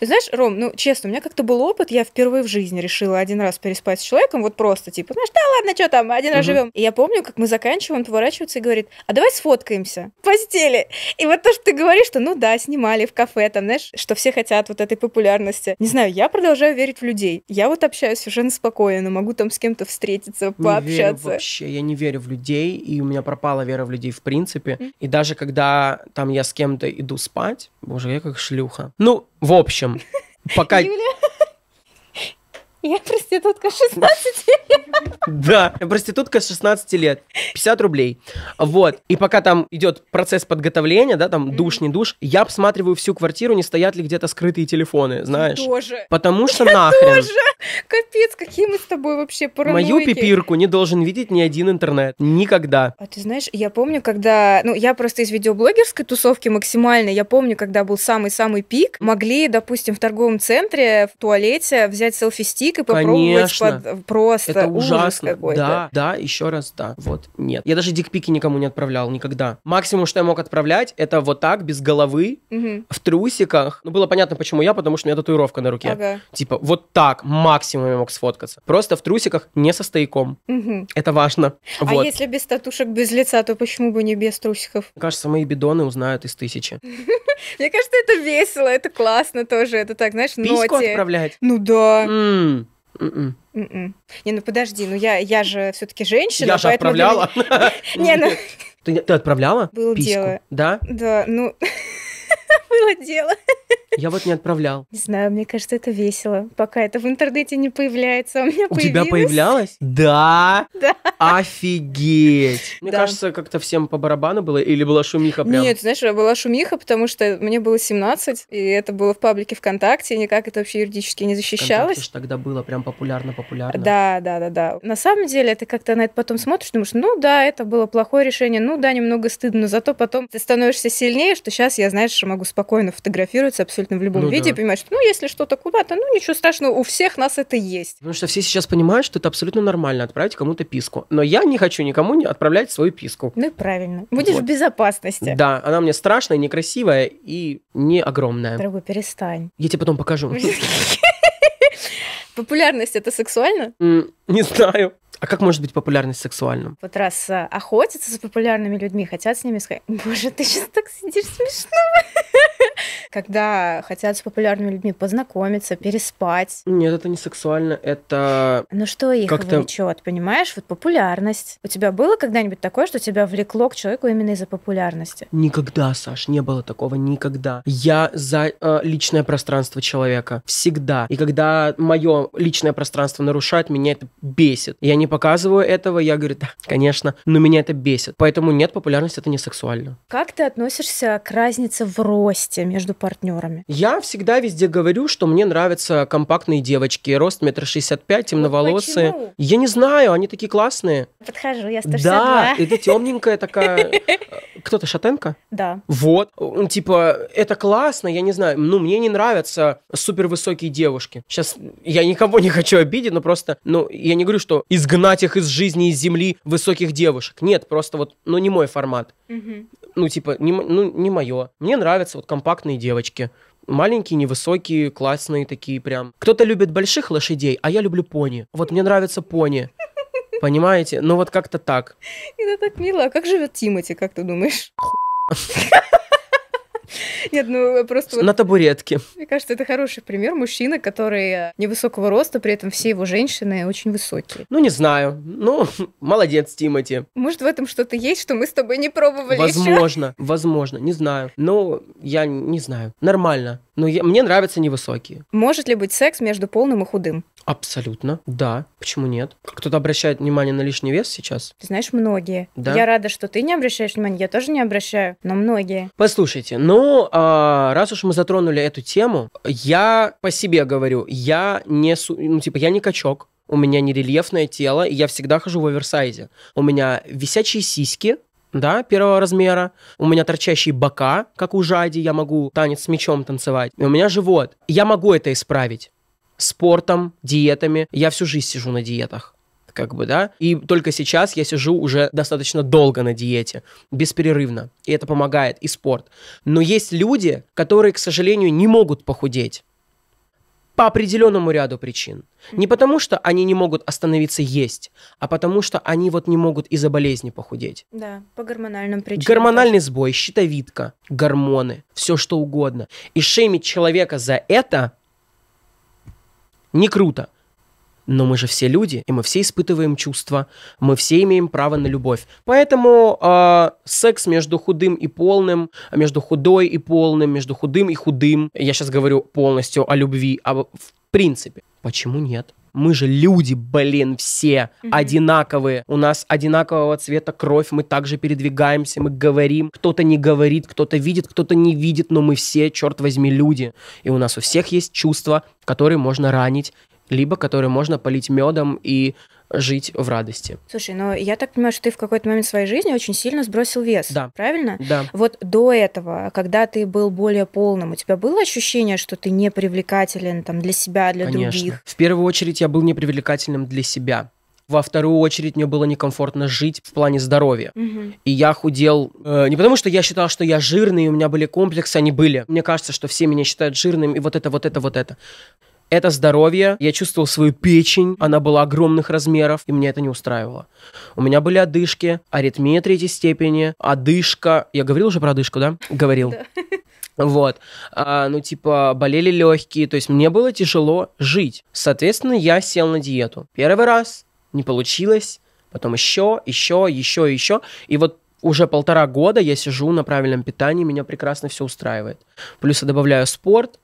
знаешь, Ром, ну, честно, у меня как-то был опыт, я впервые в жизни решила один раз переспать с человеком, вот просто, типа, знаешь, «Ну да ладно, что там, один раз угу. живем. И я помню, как мы заканчиваем, он поворачивается и говорит, а давай сфоткаемся в постели. И вот то, что ты говоришь, что, ну да, снимали в кафе, там, знаешь, что все хотят вот этой популярности. Не знаю, я продолжаю верить в людей. Я вот общаюсь совершенно спокойно, могу там с кем-то встретиться, не Верю вообще, я не верю в людей, и у меня пропала вера в людей в принципе. Mm. И даже когда там я с кем зачем-то иду спать. Боже, я как шлюха. Ну, в общем, пока... Юля. Я проститутка 16 лет. Да, проститутка 16 лет. 50 рублей. Вот. И пока там идет процесс подготовления, да, там душ, не душ, я обсматриваю всю квартиру, не стоят ли где-то скрытые телефоны, знаешь. Тоже. Потому что я нахрен. Тоже. Капец, какие мы с тобой вообще параноики. Мою пипирку не должен видеть ни один интернет. Никогда. А ты знаешь, я помню, когда... Ну, я просто из видеоблогерской тусовки максимально. Я помню, когда был самый-самый пик. Могли, допустим, в торговом центре, в туалете взять селфи-стик тупик и попробовать Конечно. под просто это ужасно. какой-то. Да, да, еще раз да. Вот, нет. Я даже дикпики никому не отправлял никогда. Максимум, что я мог отправлять, это вот так, без головы, угу. в трусиках. Ну, было понятно, почему я, потому что у меня татуировка на руке. Ага. Типа, вот так максимум я мог сфоткаться. Просто в трусиках, не со стояком. Угу. Это важно. А если без татушек, без лица, то почему бы не без трусиков? Мне кажется, мои бидоны узнают из тысячи. Мне кажется, это весело, это классно тоже. Это так, знаешь, ноте. отправлять? Ну да. Mm-mm. М-м. Mm-mm. М-м. Не, ну подожди, ну я, я же все-таки женщина. Я же отправляла. Не, ну... Ты, отправляла? Было письку? дело. Да? Да, ну... Было дело. Я вот не отправлял. Не знаю, мне кажется, это весело. Пока это в интернете не появляется, у меня У появилось. тебя появлялось? Да! Да. Офигеть! Мне Да. кажется, как-то всем по барабану было, или была шумиха прям? Нет, знаешь, была шумиха, потому что мне было 17, и это было в паблике ВКонтакте, и никак это вообще юридически не защищалось. Вконтакте тогда было прям популярно-популярно. Да, да, да, да. На самом деле, ты как-то на это потом смотришь, думаешь, ну да, это было плохое решение, ну да, немного стыдно, но зато потом ты становишься сильнее, что сейчас я, знаешь, дальше могу спокойно фотографироваться абсолютно в любом ну, виде да. и понимать, что ну, если что-то куда-то, ну, ничего страшного, у всех нас это есть. Потому что все сейчас понимают, что это абсолютно нормально отправить кому-то писку. Но я не хочу никому не отправлять свою писку. Ну и правильно. Будешь вот. в безопасности. Да, она мне страшная, некрасивая и не огромная. Дорогой, перестань. Я тебе потом покажу. Популярность это сексуально? Не знаю. А как может быть популярность сексуальным? Вот раз э, охотятся за популярными людьми, хотят с ними сказать, боже, ты сейчас так сидишь смешно. Когда хотят с популярными людьми познакомиться, переспать. Нет, это не сексуально, это... Ну что их как влечет, понимаешь? Вот популярность. У тебя было когда-нибудь такое, что тебя влекло к человеку именно из-за популярности? Никогда, Саш, не было такого никогда. Я за э, личное пространство человека. Всегда. И когда мое личное пространство нарушает, меня это бесит. Я не показываю этого, я говорю, да, конечно, но меня это бесит. Поэтому нет, популярность это не сексуально. Как ты относишься к разнице в росте между партнерами? Я всегда везде говорю, что мне нравятся компактные девочки. Рост метр шестьдесят пять, темноволосые. Вот почему? я не знаю, они такие классные. Подхожу, я 162. Да, это темненькая такая Кто-то Шатенка. Да. Вот. Типа, это классно, я не знаю. Ну, мне не нравятся супервысокие девушки. Сейчас я никого не хочу обидеть, но просто, ну, я не говорю, что изгнать их из жизни, из земли высоких девушек. Нет, просто вот, ну, не мой формат. Угу. Ну, типа, не, ну, не мое. Мне нравятся вот компактные девочки маленькие, невысокие, классные такие прям. Кто-то любит больших лошадей, а я люблю пони. Вот мне нравятся пони. Понимаете? Ну вот как-то так. Это так мило. А как живет Тимати, как ты думаешь? Нет, ну э, просто... На табуретке. Мне кажется, это хороший пример мужчина, который э, невысокого роста, при этом все его женщины очень высокие. Ну, не знаю. Ну, молодец, Тимати. Может, в этом что-то есть, что мы с тобой не пробовали Возможно, возможно, не знаю. Ну, я не знаю. Нормально. Но я, мне нравятся невысокие. Может ли быть секс между полным и худым? Абсолютно, да. Почему нет? Кто-то обращает внимание на лишний вес сейчас? Ты знаешь, многие. Да? Я рада, что ты не обращаешь внимания, я тоже не обращаю, но многие. Послушайте, ну ну, а, раз уж мы затронули эту тему, я по себе говорю, я не, ну, типа, я не качок, у меня не рельефное тело, и я всегда хожу в оверсайзе. У меня висячие сиськи, да, первого размера. У меня торчащие бока, как у жади, я могу танец с мечом танцевать. И у меня живот. Я могу это исправить спортом, диетами. Я всю жизнь сижу на диетах как бы, да. И только сейчас я сижу уже достаточно долго на диете, бесперерывно. И это помогает, и спорт. Но есть люди, которые, к сожалению, не могут похудеть по определенному ряду причин. Не потому, что они не могут остановиться есть, а потому, что они вот не могут из-за болезни похудеть. Да, по гормональным причинам. Гормональный сбой, щитовидка, гормоны, все что угодно. И шеймить человека за это не круто. Но мы же все люди, и мы все испытываем чувства, мы все имеем право на любовь. Поэтому э, секс между худым и полным, между худой и полным, между худым и худым, я сейчас говорю полностью о любви, а в принципе, почему нет? Мы же люди, блин, все mm-hmm. одинаковые. У нас одинакового цвета кровь, мы также передвигаемся, мы говорим. Кто-то не говорит, кто-то видит, кто-то не видит, но мы все, черт возьми, люди. И у нас у всех есть чувства, которые можно ранить либо которые можно полить медом и жить в радости. Слушай, но ну, я так понимаю, что ты в какой-то момент своей жизни очень сильно сбросил вес. Да. Правильно? Да. Вот до этого, когда ты был более полным, у тебя было ощущение, что ты не привлекателен там, для себя, для Конечно. других? В первую очередь я был непривлекательным для себя. Во вторую очередь мне было некомфортно жить в плане здоровья. Угу. И я худел э, не потому, что я считал, что я жирный, и у меня были комплексы, они были. Мне кажется, что все меня считают жирным, и вот это, вот это, вот это это здоровье. Я чувствовал свою печень, она была огромных размеров, и меня это не устраивало. У меня были одышки, аритмия третьей степени, одышка. Я говорил уже про одышку, да? Говорил. Вот, а, ну типа болели легкие, то есть мне было тяжело жить. Соответственно, я сел на диету. Первый раз не получилось, потом еще, еще, еще, еще. И вот уже полтора года я сижу на правильном питании, меня прекрасно все устраивает. Плюс я добавляю спорт,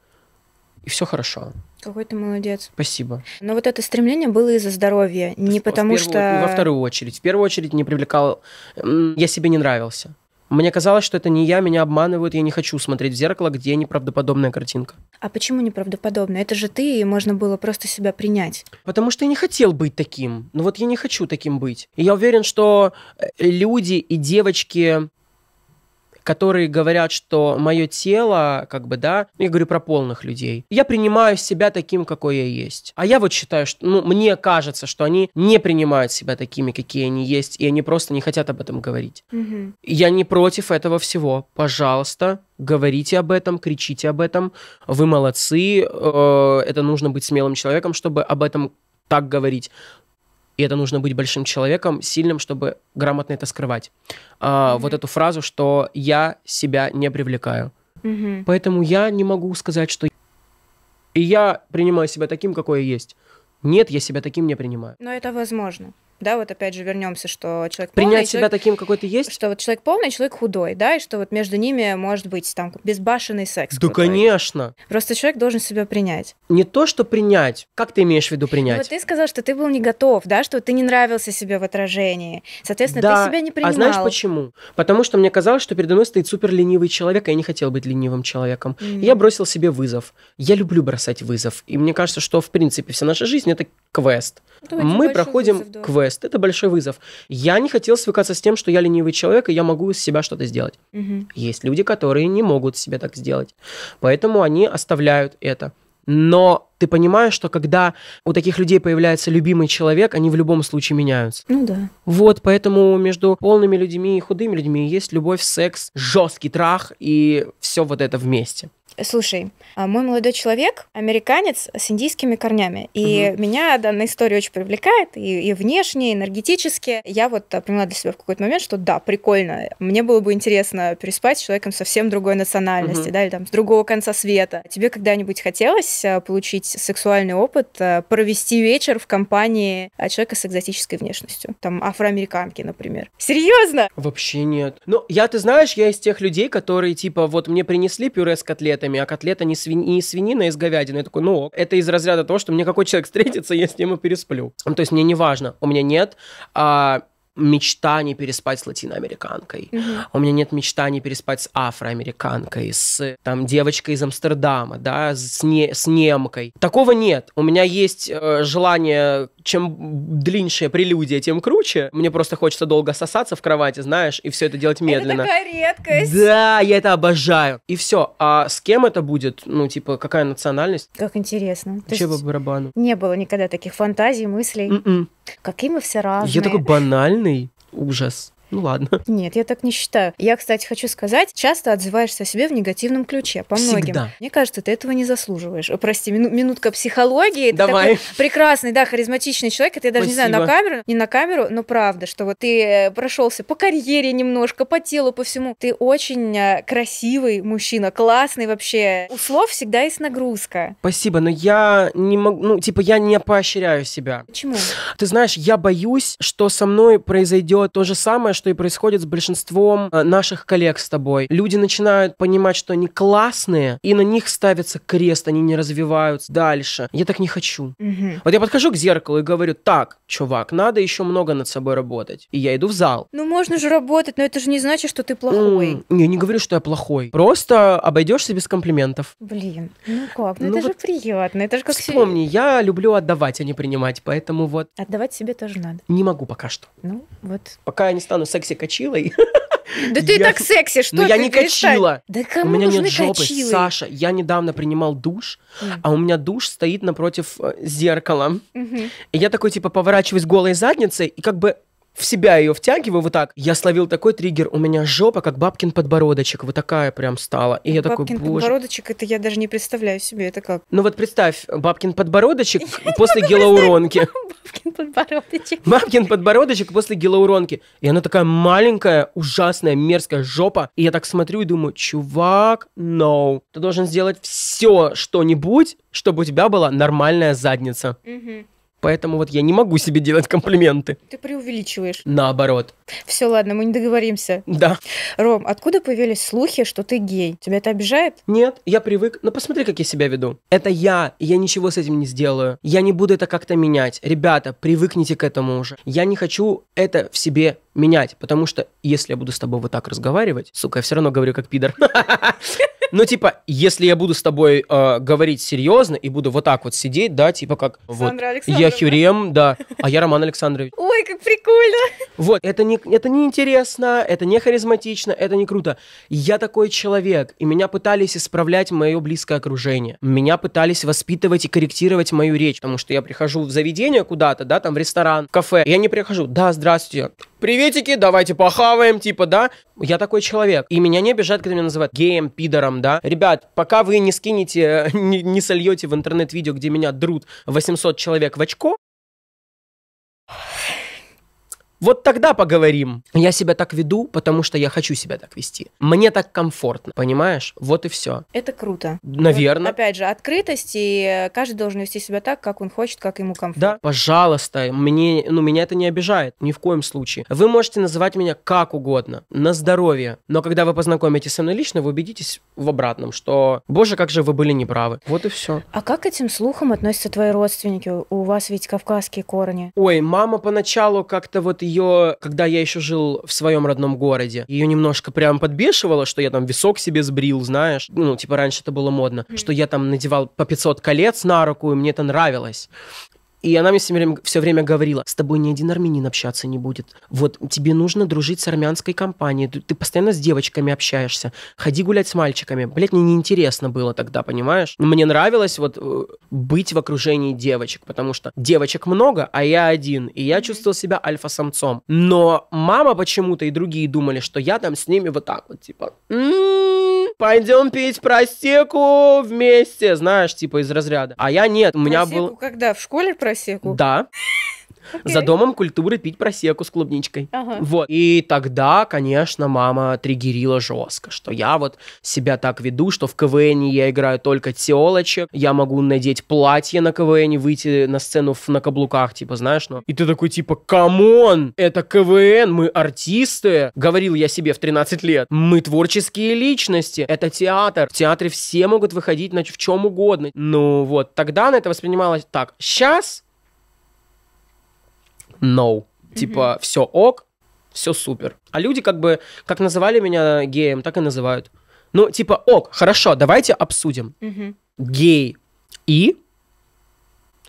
и все хорошо. Какой ты молодец. Спасибо. Но вот это стремление было из-за здоровья, не в, потому в первую, что... Во вторую очередь. В первую очередь не привлекал... Я себе не нравился. Мне казалось, что это не я, меня обманывают, я не хочу смотреть в зеркало, где неправдоподобная картинка. А почему неправдоподобная? Это же ты, и можно было просто себя принять. Потому что я не хотел быть таким. Ну вот я не хочу таким быть. И я уверен, что э, люди и девочки которые говорят, что мое тело, как бы, да, я говорю про полных людей, я принимаю себя таким, какой я есть. А я вот считаю, что, ну, мне кажется, что они не принимают себя такими, какие они есть, и они просто не хотят об этом говорить. Угу. Я не против этого всего. Пожалуйста, говорите об этом, кричите об этом. Вы молодцы. Э, это нужно быть смелым человеком, чтобы об этом так говорить. И это нужно быть большим человеком, сильным, чтобы грамотно это скрывать. А, mm-hmm. Вот эту фразу, что я себя не привлекаю. Mm-hmm. Поэтому я не могу сказать, что... И я принимаю себя таким, какой я есть. Нет, я себя таким не принимаю. Но это возможно да, вот опять же вернемся, что человек Принять полный, себя человек, таким, какой ты есть? Что вот человек полный, человек худой, да, и что вот между ними может быть там безбашенный секс. Да, крутой. конечно. Просто человек должен себя принять. Не то, что принять. Как ты имеешь в виду ну, принять? Вот ты сказал, что ты был не готов, да, что ты не нравился себе в отражении. Соответственно, да. ты себя не принимал. А знаешь почему? Потому что мне казалось, что передо мной стоит супер ленивый человек, и а я не хотел быть ленивым человеком. Mm. Я бросил себе вызов. Я люблю бросать вызов. И мне кажется, что в принципе вся наша жизнь это квест. Ну, давайте Мы проходим вызов, да. квест тест. Это большой вызов. Я не хотел свыкаться с тем, что я ленивый человек, и я могу из себя что-то сделать. Угу. Есть люди, которые не могут себя так сделать. Поэтому они оставляют это. Но ты понимаешь, что когда у таких людей появляется любимый человек, они в любом случае меняются. Ну да. Вот, поэтому между полными людьми и худыми людьми есть любовь, секс, жесткий трах и все вот это вместе. Слушай, а, мой молодой человек американец с индийскими корнями. И угу. меня данная история очень привлекает, и, и внешне, и энергетически. Я вот а, поняла для себя в какой-то момент, что да, прикольно. Мне было бы интересно переспать с человеком совсем другой национальности, угу. да, или там с другого конца света. Тебе когда-нибудь хотелось а, получить сексуальный опыт, провести вечер в компании человека с экзотической внешностью? Там афроамериканки, например. Серьезно? Вообще нет. Ну, я, ты знаешь, я из тех людей, которые типа вот мне принесли пюре с котлеты, котлетами, а котлета не, свини, не свинина из говядины. Я такой, ну, это из разряда того, что мне какой человек встретится, я с ним и пересплю. Ну, то есть мне не важно, у меня нет а, Мечта не переспать с латиноамериканкой. Угу. У меня нет не переспать с афроамериканкой, с там девочкой из Амстердама, да, с, не, с немкой. Такого нет. У меня есть э, желание, чем длиннее прелюдия, тем круче. Мне просто хочется долго сосаться в кровати, знаешь, и все это делать медленно. Это такая редкость. Да, я это обожаю. И все. А с кем это будет? Ну, типа, какая национальность? Как интересно. Че по барабану? Не было никогда таких фантазий, мыслей. Mm-mm. М-м. Какие мы все разные. Я такой банальный ужас ну ладно. Нет, я так не считаю. Я, кстати, хочу сказать, часто отзываешься о себе в негативном ключе, по многим. Мне кажется, ты этого не заслуживаешь. прости, мину- минутка психологии. Давай. Ты такой прекрасный, да, харизматичный человек. Это я даже Спасибо. не знаю, на камеру, не на камеру, но правда, что вот ты э, прошелся по карьере немножко, по телу, по всему. Ты очень э, красивый мужчина, классный вообще. У слов всегда есть нагрузка. Спасибо, но я не могу, ну, типа, я не поощряю себя. Почему? Ты знаешь, я боюсь, что со мной произойдет то же самое, что что и происходит с большинством э, наших коллег с тобой. Люди начинают понимать, что они классные, и на них ставится крест, они не развиваются дальше. Я так не хочу. Угу. Вот я подхожу к зеркалу и говорю, так, чувак, надо еще много над собой работать. И я иду в зал. Ну, можно же работать, но это же не значит, что ты плохой. М-м, я не говорю, что я плохой. Просто обойдешься без комплиментов. Блин, ну как? Ну, ну это вот же приятно. Это же как Вспомни, все... я люблю отдавать, а не принимать, поэтому вот... Отдавать себе тоже надо. Не могу пока что. Ну, вот. Пока я не стану недавно секси качилой. Да ты я... так секси, что Но ну, ты? я не качила. Да кому у меня нужны нет жопы. Качилы? Саша, я недавно принимал душ, mm. а у меня душ стоит напротив э, зеркала. Mm-hmm. И я такой, типа, поворачиваюсь голой задницей, и как бы в себя ее втягиваю вот так. Я словил такой триггер, у меня жопа, как бабкин подбородочек, вот такая прям стала. И я бабкин такой, боже. подбородочек, это я даже не представляю себе, это как? Ну вот представь, бабкин подбородочек после гелоуронки. Бабкин подбородочек. Бабкин подбородочек после гелоуронки. И она такая маленькая, ужасная, мерзкая жопа. И я так смотрю и думаю, чувак, no. Ты должен сделать все что-нибудь, чтобы у тебя была нормальная задница. Угу. Поэтому вот я не могу себе делать комплименты. Ты преувеличиваешь. Наоборот. Все, ладно, мы не договоримся. Да. Ром, откуда появились слухи, что ты гей? Тебя это обижает? Нет, я привык. Но посмотри, как я себя веду. Это я, и я ничего с этим не сделаю. Я не буду это как-то менять. Ребята, привыкните к этому уже. Я не хочу это в себе менять, потому что если я буду с тобой вот так разговаривать, сука, я все равно говорю как пидор. Ну, типа, если я буду с тобой э, говорить серьезно и буду вот так вот сидеть, да, типа как вот, я Хюрем, да, а я Роман Александрович. Ой, как прикольно. Вот, это не, это не интересно, это не харизматично, это не круто. Я такой человек, и меня пытались исправлять мое близкое окружение. Меня пытались воспитывать и корректировать мою речь, потому что я прихожу в заведение куда-то, да, там в ресторан, в кафе, я не прихожу, да, здравствуйте, приветики, давайте похаваем, типа, да? Я такой человек, и меня не обижают, когда меня называют геем, пидором, да? Ребят, пока вы не скинете, не, не сольете в интернет-видео, где меня друт 800 человек в очко, вот тогда поговорим. Я себя так веду, потому что я хочу себя так вести. Мне так комфортно, понимаешь? Вот и все. Это круто. Наверное. Вот, опять же, открытость, и каждый должен вести себя так, как он хочет, как ему комфортно. Да, пожалуйста, мне, ну, меня это не обижает, ни в коем случае. Вы можете называть меня как угодно, на здоровье, но когда вы познакомитесь со мной лично, вы убедитесь в обратном, что, боже, как же вы были неправы. Вот и все. А как к этим слухам относятся твои родственники? У вас ведь кавказские корни. Ой, мама поначалу как-то вот ее, когда я еще жил в своем родном городе, ее немножко прям подбешивало, что я там висок себе сбрил, знаешь. Ну, типа раньше это было модно, mm-hmm. что я там надевал по 500 колец на руку, и мне это нравилось. И она мне все время, все время говорила, с тобой ни один армянин общаться не будет. Вот тебе нужно дружить с армянской компанией. Ты, ты постоянно с девочками общаешься. Ходи гулять с мальчиками. Блять, мне неинтересно было тогда, понимаешь? Мне нравилось вот э, быть в окружении девочек, потому что девочек много, а я один. И я чувствовал себя альфа-самцом. Но мама почему-то и другие думали, что я там с ними вот так вот, типа... «М-м-м, Пойдем пить простеку вместе, знаешь, типа из разряда. А я нет, у меня был... когда? В школе про косяку. Да. Okay. За домом культуры пить просеку с клубничкой. Ага. Вот. И тогда, конечно, мама триггерила жестко, что я вот себя так веду, что в КВН я играю только телочек, я могу надеть платье на КВН, выйти на сцену на каблуках, типа, знаешь, ну. И ты такой, типа, камон, это КВН, мы артисты, говорил я себе в 13 лет. Мы творческие личности, это театр. В театре все могут выходить на в чем угодно. Ну вот, тогда на это воспринималось так. Сейчас no. Mm-hmm. Типа, все ок, все супер. А люди как бы, как называли меня геем, так и называют. Ну, типа, ок, хорошо, давайте обсудим. Mm-hmm. Гей и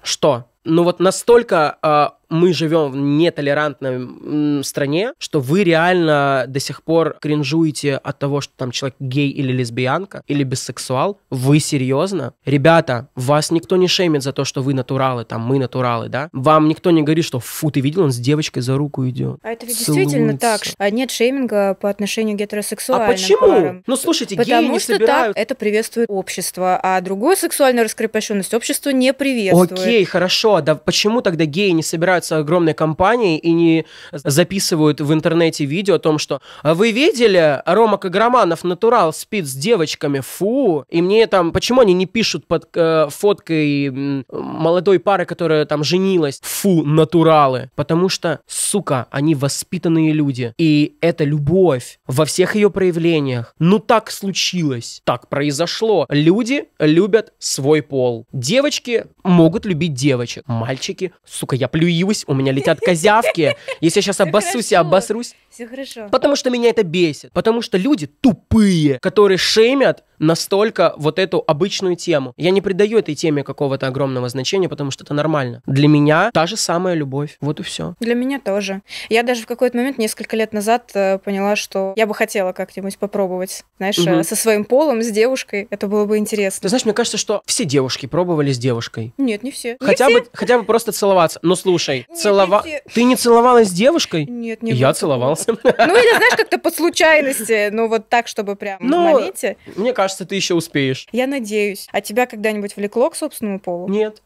что? Ну вот настолько э, мы живем в нетолерантной стране, что вы реально до сих пор кринжуете от того, что там человек гей или лесбиянка, или бисексуал. Вы серьезно? Ребята, вас никто не шеймит за то, что вы натуралы, там, мы натуралы, да? Вам никто не говорит, что фу, ты видел, он с девочкой за руку идет. А это ведь действительно так. А нет шейминга по отношению к а гетеросексуальным А почему? Парам. Ну, слушайте, Потому геи не что собирают... так это приветствует общество, а другую сексуальную раскрепощенность общество не приветствует. Окей, хорошо, а да почему тогда геи не собирают собираются огромные компании и не записывают в интернете видео о том, что «А «Вы видели Рома Каграманов натурал спит с девочками? Фу!» И мне там... Почему они не пишут под э, фоткой молодой пары, которая там женилась? Фу, натуралы! Потому что, сука, они воспитанные люди. И это любовь во всех ее проявлениях. Ну так случилось. Так произошло. Люди любят свой пол. Девочки могут любить девочек. Мальчики, сука, я плюю бьюсь, у меня летят козявки. Если я сейчас обоссусь и обосрусь. Все хорошо. Потому что меня это бесит. Потому что люди тупые, которые шеймят настолько вот эту обычную тему. Я не придаю этой теме какого-то огромного значения, потому что это нормально. Для меня та же самая любовь. Вот и все. Для меня тоже. Я даже в какой-то момент несколько лет назад э, поняла, что я бы хотела как-нибудь попробовать, знаешь, угу. со своим полом, с девушкой. Это было бы интересно. Ты знаешь, мне кажется, что все девушки пробовали с девушкой. Нет, не все. Хотя, не бы, все. хотя бы просто целоваться. Ну слушай, Нет, целова... ты не целовалась с девушкой? Нет, не Я целовался. Ну или знаешь, как-то по случайности, но ну, вот так, чтобы прям ну, в моменте. Мне кажется, кажется, ты еще успеешь. Я надеюсь. А тебя когда-нибудь влекло к собственному полу? Нет.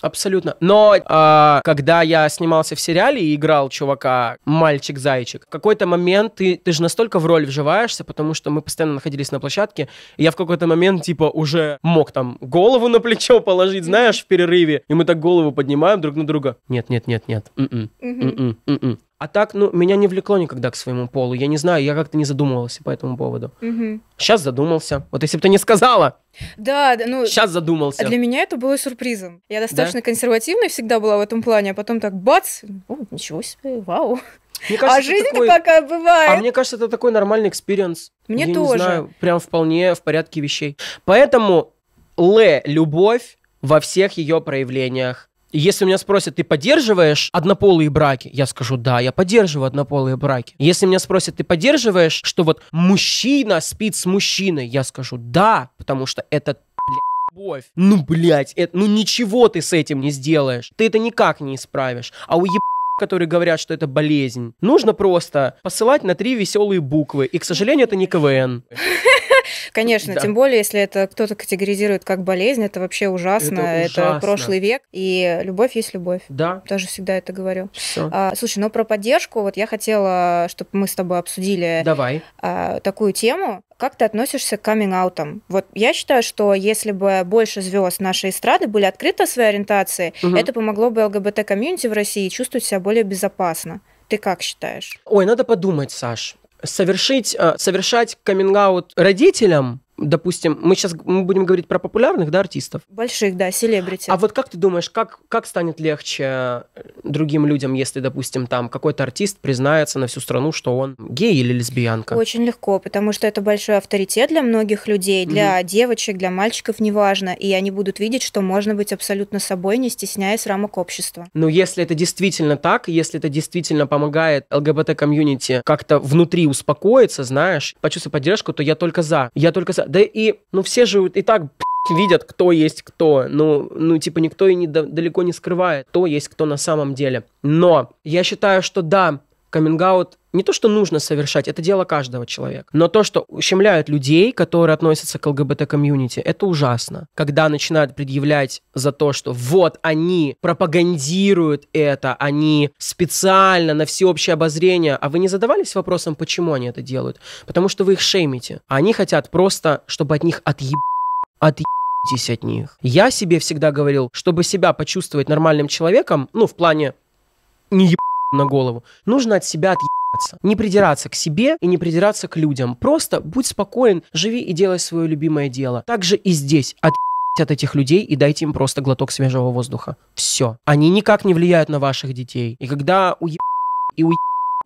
Абсолютно. Но э, когда я снимался в сериале и играл чувака мальчик-зайчик, в какой-то момент ты, ты же настолько в роль вживаешься, потому что мы постоянно находились на площадке, и я в какой-то момент, типа, уже мог там голову на плечо положить, знаешь, в перерыве, и мы так голову поднимаем друг на друга. Нет, нет, нет, нет. Mm -mm, mm а так, ну, меня не влекло никогда к своему полу. Я не знаю, я как-то не задумывался по этому поводу. Угу. Сейчас задумался. Вот если бы ты не сказала. Да, да, ну... Сейчас задумался. А для меня это было сюрпризом. Я достаточно да? консервативной всегда была в этом плане, а потом так бац, о, ничего себе, вау. Мне кажется, а жизнь-то такой... пока бывает. А мне кажется, это такой нормальный экспириенс. Мне я тоже. Не знаю, прям вполне в порядке вещей. Поэтому Л любовь во всех ее проявлениях если меня спросят, ты поддерживаешь однополые браки? Я скажу, да, я поддерживаю однополые браки. Если меня спросят, ты поддерживаешь, что вот мужчина спит с мужчиной? Я скажу, да, потому что это любовь. Ну, блядь, это, ну ничего ты с этим не сделаешь. Ты это никак не исправишь. А у еб которые говорят, что это болезнь. Нужно просто посылать на три веселые буквы. И, к сожалению, это не КВН. Конечно, да. тем более, если это кто-то категоризирует как болезнь, это вообще ужасно. Это, ужасно. прошлый век. И любовь есть любовь. Да. Тоже всегда это говорю. А, слушай, но ну про поддержку вот я хотела, чтобы мы с тобой обсудили Давай. А, такую тему. Как ты относишься к каминг-аутам? Вот я считаю, что если бы больше звезд нашей эстрады были открыты о своей ориентации, угу. это помогло бы ЛГБТ-комьюнити в России чувствовать себя более безопасно. Ты как считаешь? Ой, надо подумать, Саш совершить, э, совершать каминг родителям, допустим, мы сейчас мы будем говорить про популярных, да, артистов? Больших, да, селебрити. А вот как ты думаешь, как, как станет легче э, другим людям, если, допустим, там какой-то артист признается на всю страну, что он гей или лесбиянка? Очень легко, потому что это большой авторитет для многих людей, для угу. девочек, для мальчиков, неважно, и они будут видеть, что можно быть абсолютно собой, не стесняясь рамок общества. Ну, если это действительно так, если это действительно помогает ЛГБТ-комьюнити как-то внутри успокоиться, знаешь, почувствовать поддержку, то я только за. Я только за. Да и, ну все же и так видят, кто есть кто. Ну, ну типа никто и не, далеко не скрывает, кто есть кто на самом деле. Но я считаю, что да, каминг не то, что нужно совершать, это дело каждого человека. Но то, что ущемляют людей, которые относятся к ЛГБТ-комьюнити, это ужасно. Когда начинают предъявлять за то, что вот они пропагандируют это, они специально на всеобщее обозрение, а вы не задавались вопросом, почему они это делают? Потому что вы их шеймите. А они хотят просто, чтобы от них отъеб... отъеб от них. Я себе всегда говорил, чтобы себя почувствовать нормальным человеком, ну, в плане не еб на голову. Нужно от себя отъебаться. Не придираться к себе и не придираться к людям. Просто будь спокоен, живи и делай свое любимое дело. Также и здесь от от этих людей и дайте им просто глоток свежего воздуха. Все. Они никак не влияют на ваших детей. И когда у и у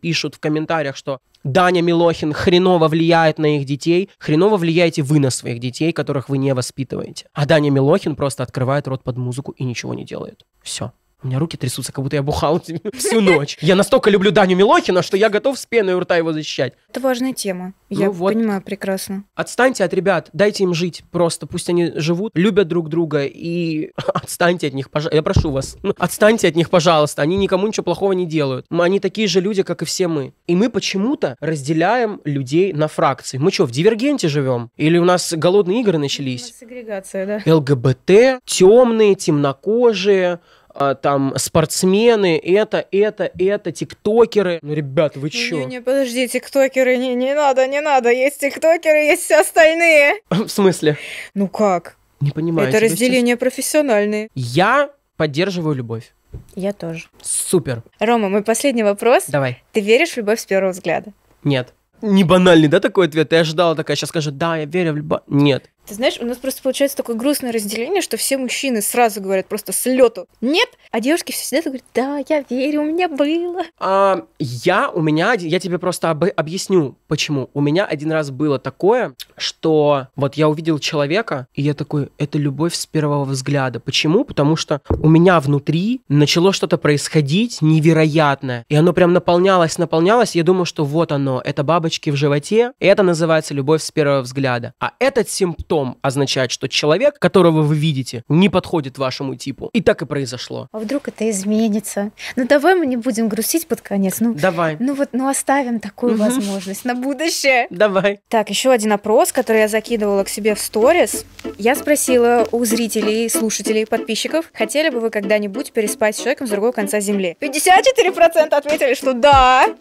пишут в комментариях, что Даня Милохин хреново влияет на их детей, хреново влияете вы на своих детей, которых вы не воспитываете. А Даня Милохин просто открывает рот под музыку и ничего не делает. Все. У меня руки трясутся, как будто я бухал всю ночь. Я настолько люблю Даню Милохина, что я готов с пеной у рта его защищать. Это важная тема. Ну я ну вот. понимаю прекрасно. Отстаньте от ребят, дайте им жить просто. Пусть они живут, любят друг друга и отстаньте от них, пожалуйста. Я прошу вас. Ну, отстаньте от них, пожалуйста. Они никому ничего плохого не делают. Они такие же люди, как и все мы. И мы почему-то разделяем людей на фракции. Мы что, в дивергенте живем? Или у нас голодные игры начались? Сегрегация, да. ЛГБТ, темные, темнокожие, а, там спортсмены, это, это, это, тиктокеры. Ну, ребят, вы чё? Не, не, подожди, тиктокеры, не, не надо, не надо, есть тиктокеры, есть все остальные. В смысле? Ну как? Не понимаю. Это разделение сейчас... профессиональные. Я поддерживаю любовь. Я тоже. Супер. Рома, мой последний вопрос. Давай. Ты веришь в любовь с первого взгляда? Нет. Не банальный, да, такой ответ? Я ожидала такая, сейчас скажет, да, я верю в любовь. Нет. Ты знаешь, у нас просто получается такое грустное разделение, что все мужчины сразу говорят просто с лету «нет», а девушки все всегда говорят «да, я верю, у меня было». А, я, у меня, я тебе просто об, объясню, почему. У меня один раз было такое, что вот я увидел человека, и я такой «это любовь с первого взгляда». Почему? Потому что у меня внутри начало что-то происходить невероятное, и оно прям наполнялось, наполнялось, я думал, что вот оно, это бабочки в животе, и это называется любовь с первого взгляда. А этот симптом потом означать, что человек, которого вы видите, не подходит вашему типу. И так и произошло. А вдруг это изменится? Ну давай мы не будем грустить под конец. Ну, давай. Ну вот, ну оставим такую возможность на будущее. Давай. Так, еще один опрос, который я закидывала к себе в сторис. Я спросила у зрителей, слушателей, подписчиков, хотели бы вы когда-нибудь переспать с человеком с другого конца земли? 54% ответили, что да.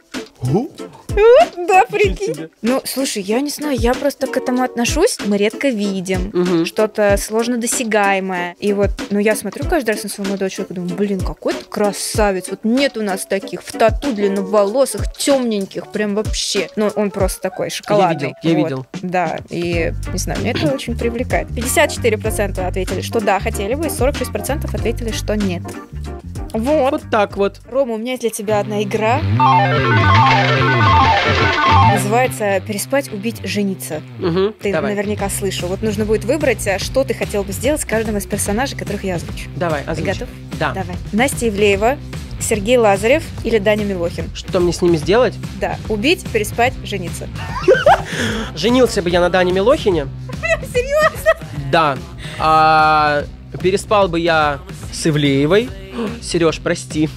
Да, прикинь. Ну, слушай, я не знаю, я просто к этому отношусь. Мы редко видим угу. что-то сложно досягаемое. И вот, ну, я смотрю каждый раз на свою молодого человека, думаю, блин, какой то красавец. Вот нет у нас таких в тату длинноволосых, темненьких, прям вообще. Ну, он просто такой шоколадный. Я видел, я вот. видел. Да, и, не знаю, мне это очень привлекает. 54% ответили, что да, хотели бы, и 46% ответили, что нет. Вот. Вот так вот. Рома, у меня есть для тебя одна игра. Называется «Переспать, убить, жениться». Угу, ты давай. наверняка слышал. Вот нужно будет выбрать, э, что ты хотел бы сделать с каждым из персонажей, которых я озвучу. Давай, озвучь. Ты готов? Да. Давай. Настя Ивлеева, Сергей Лазарев или Даня Милохин. Что мне с ними сделать? Да, убить, переспать, жениться. Женился бы я на Дане Милохине. Серьезно? Да. А, переспал бы я с Ивлеевой. Сереж, прости.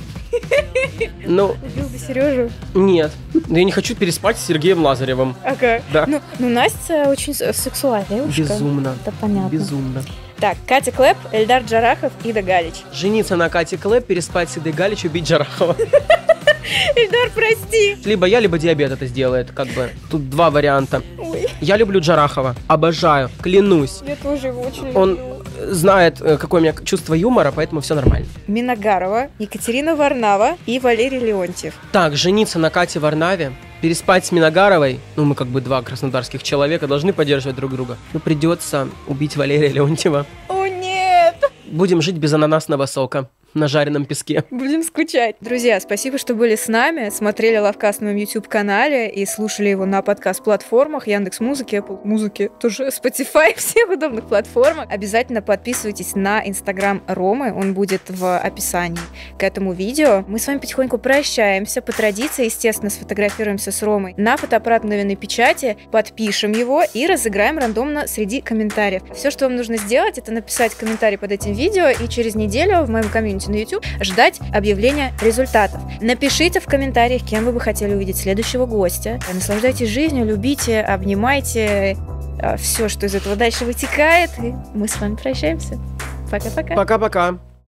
Ну, Убил бы Сережу. Нет. но я не хочу переспать с Сергеем Лазаревым. Ага. Да. Ну, ну Настя очень сексуальная девушка. Безумно. Это понятно. Безумно. Так, Катя Клэп, Эльдар Джарахов, Ида Галич. Жениться на Кате Клэп, переспать с Идой Галич, убить Джарахова. Эльдар, прости. Либо я, либо диабет это сделает, как бы. Тут два варианта. Ой. Я люблю Джарахова, обожаю, клянусь. Я тоже его очень люблю. Он знает, э, какое у меня чувство юмора, поэтому все нормально. Миногарова, Екатерина Варнава и Валерий Леонтьев. Так, жениться на Кате Варнаве, переспать с Миногаровой, ну мы как бы два краснодарских человека, должны поддерживать друг друга. Ну придется убить Валерия Леонтьева. О нет! Будем жить без ананасного сока на жареном песке. Будем скучать. Друзья, спасибо, что были с нами, смотрели Лавкаст на моем YouTube-канале и слушали его на подкаст-платформах Яндекс Музыки, Apple Музыки, тоже Spotify, всех удобных платформах. Обязательно подписывайтесь на Instagram Ромы, он будет в описании к этому видео. Мы с вами потихоньку прощаемся, по традиции, естественно, сфотографируемся с Ромой на фотоаппарат мгновенной печати, подпишем его и разыграем рандомно среди комментариев. Все, что вам нужно сделать, это написать комментарий под этим видео, и через неделю в моем комьюнити комьюнити на YouTube, ждать объявления результатов. Напишите в комментариях, кем вы бы хотели увидеть следующего гостя. Наслаждайтесь жизнью, любите, обнимайте э, все, что из этого дальше вытекает. И мы с вами прощаемся. Пока-пока. Пока-пока.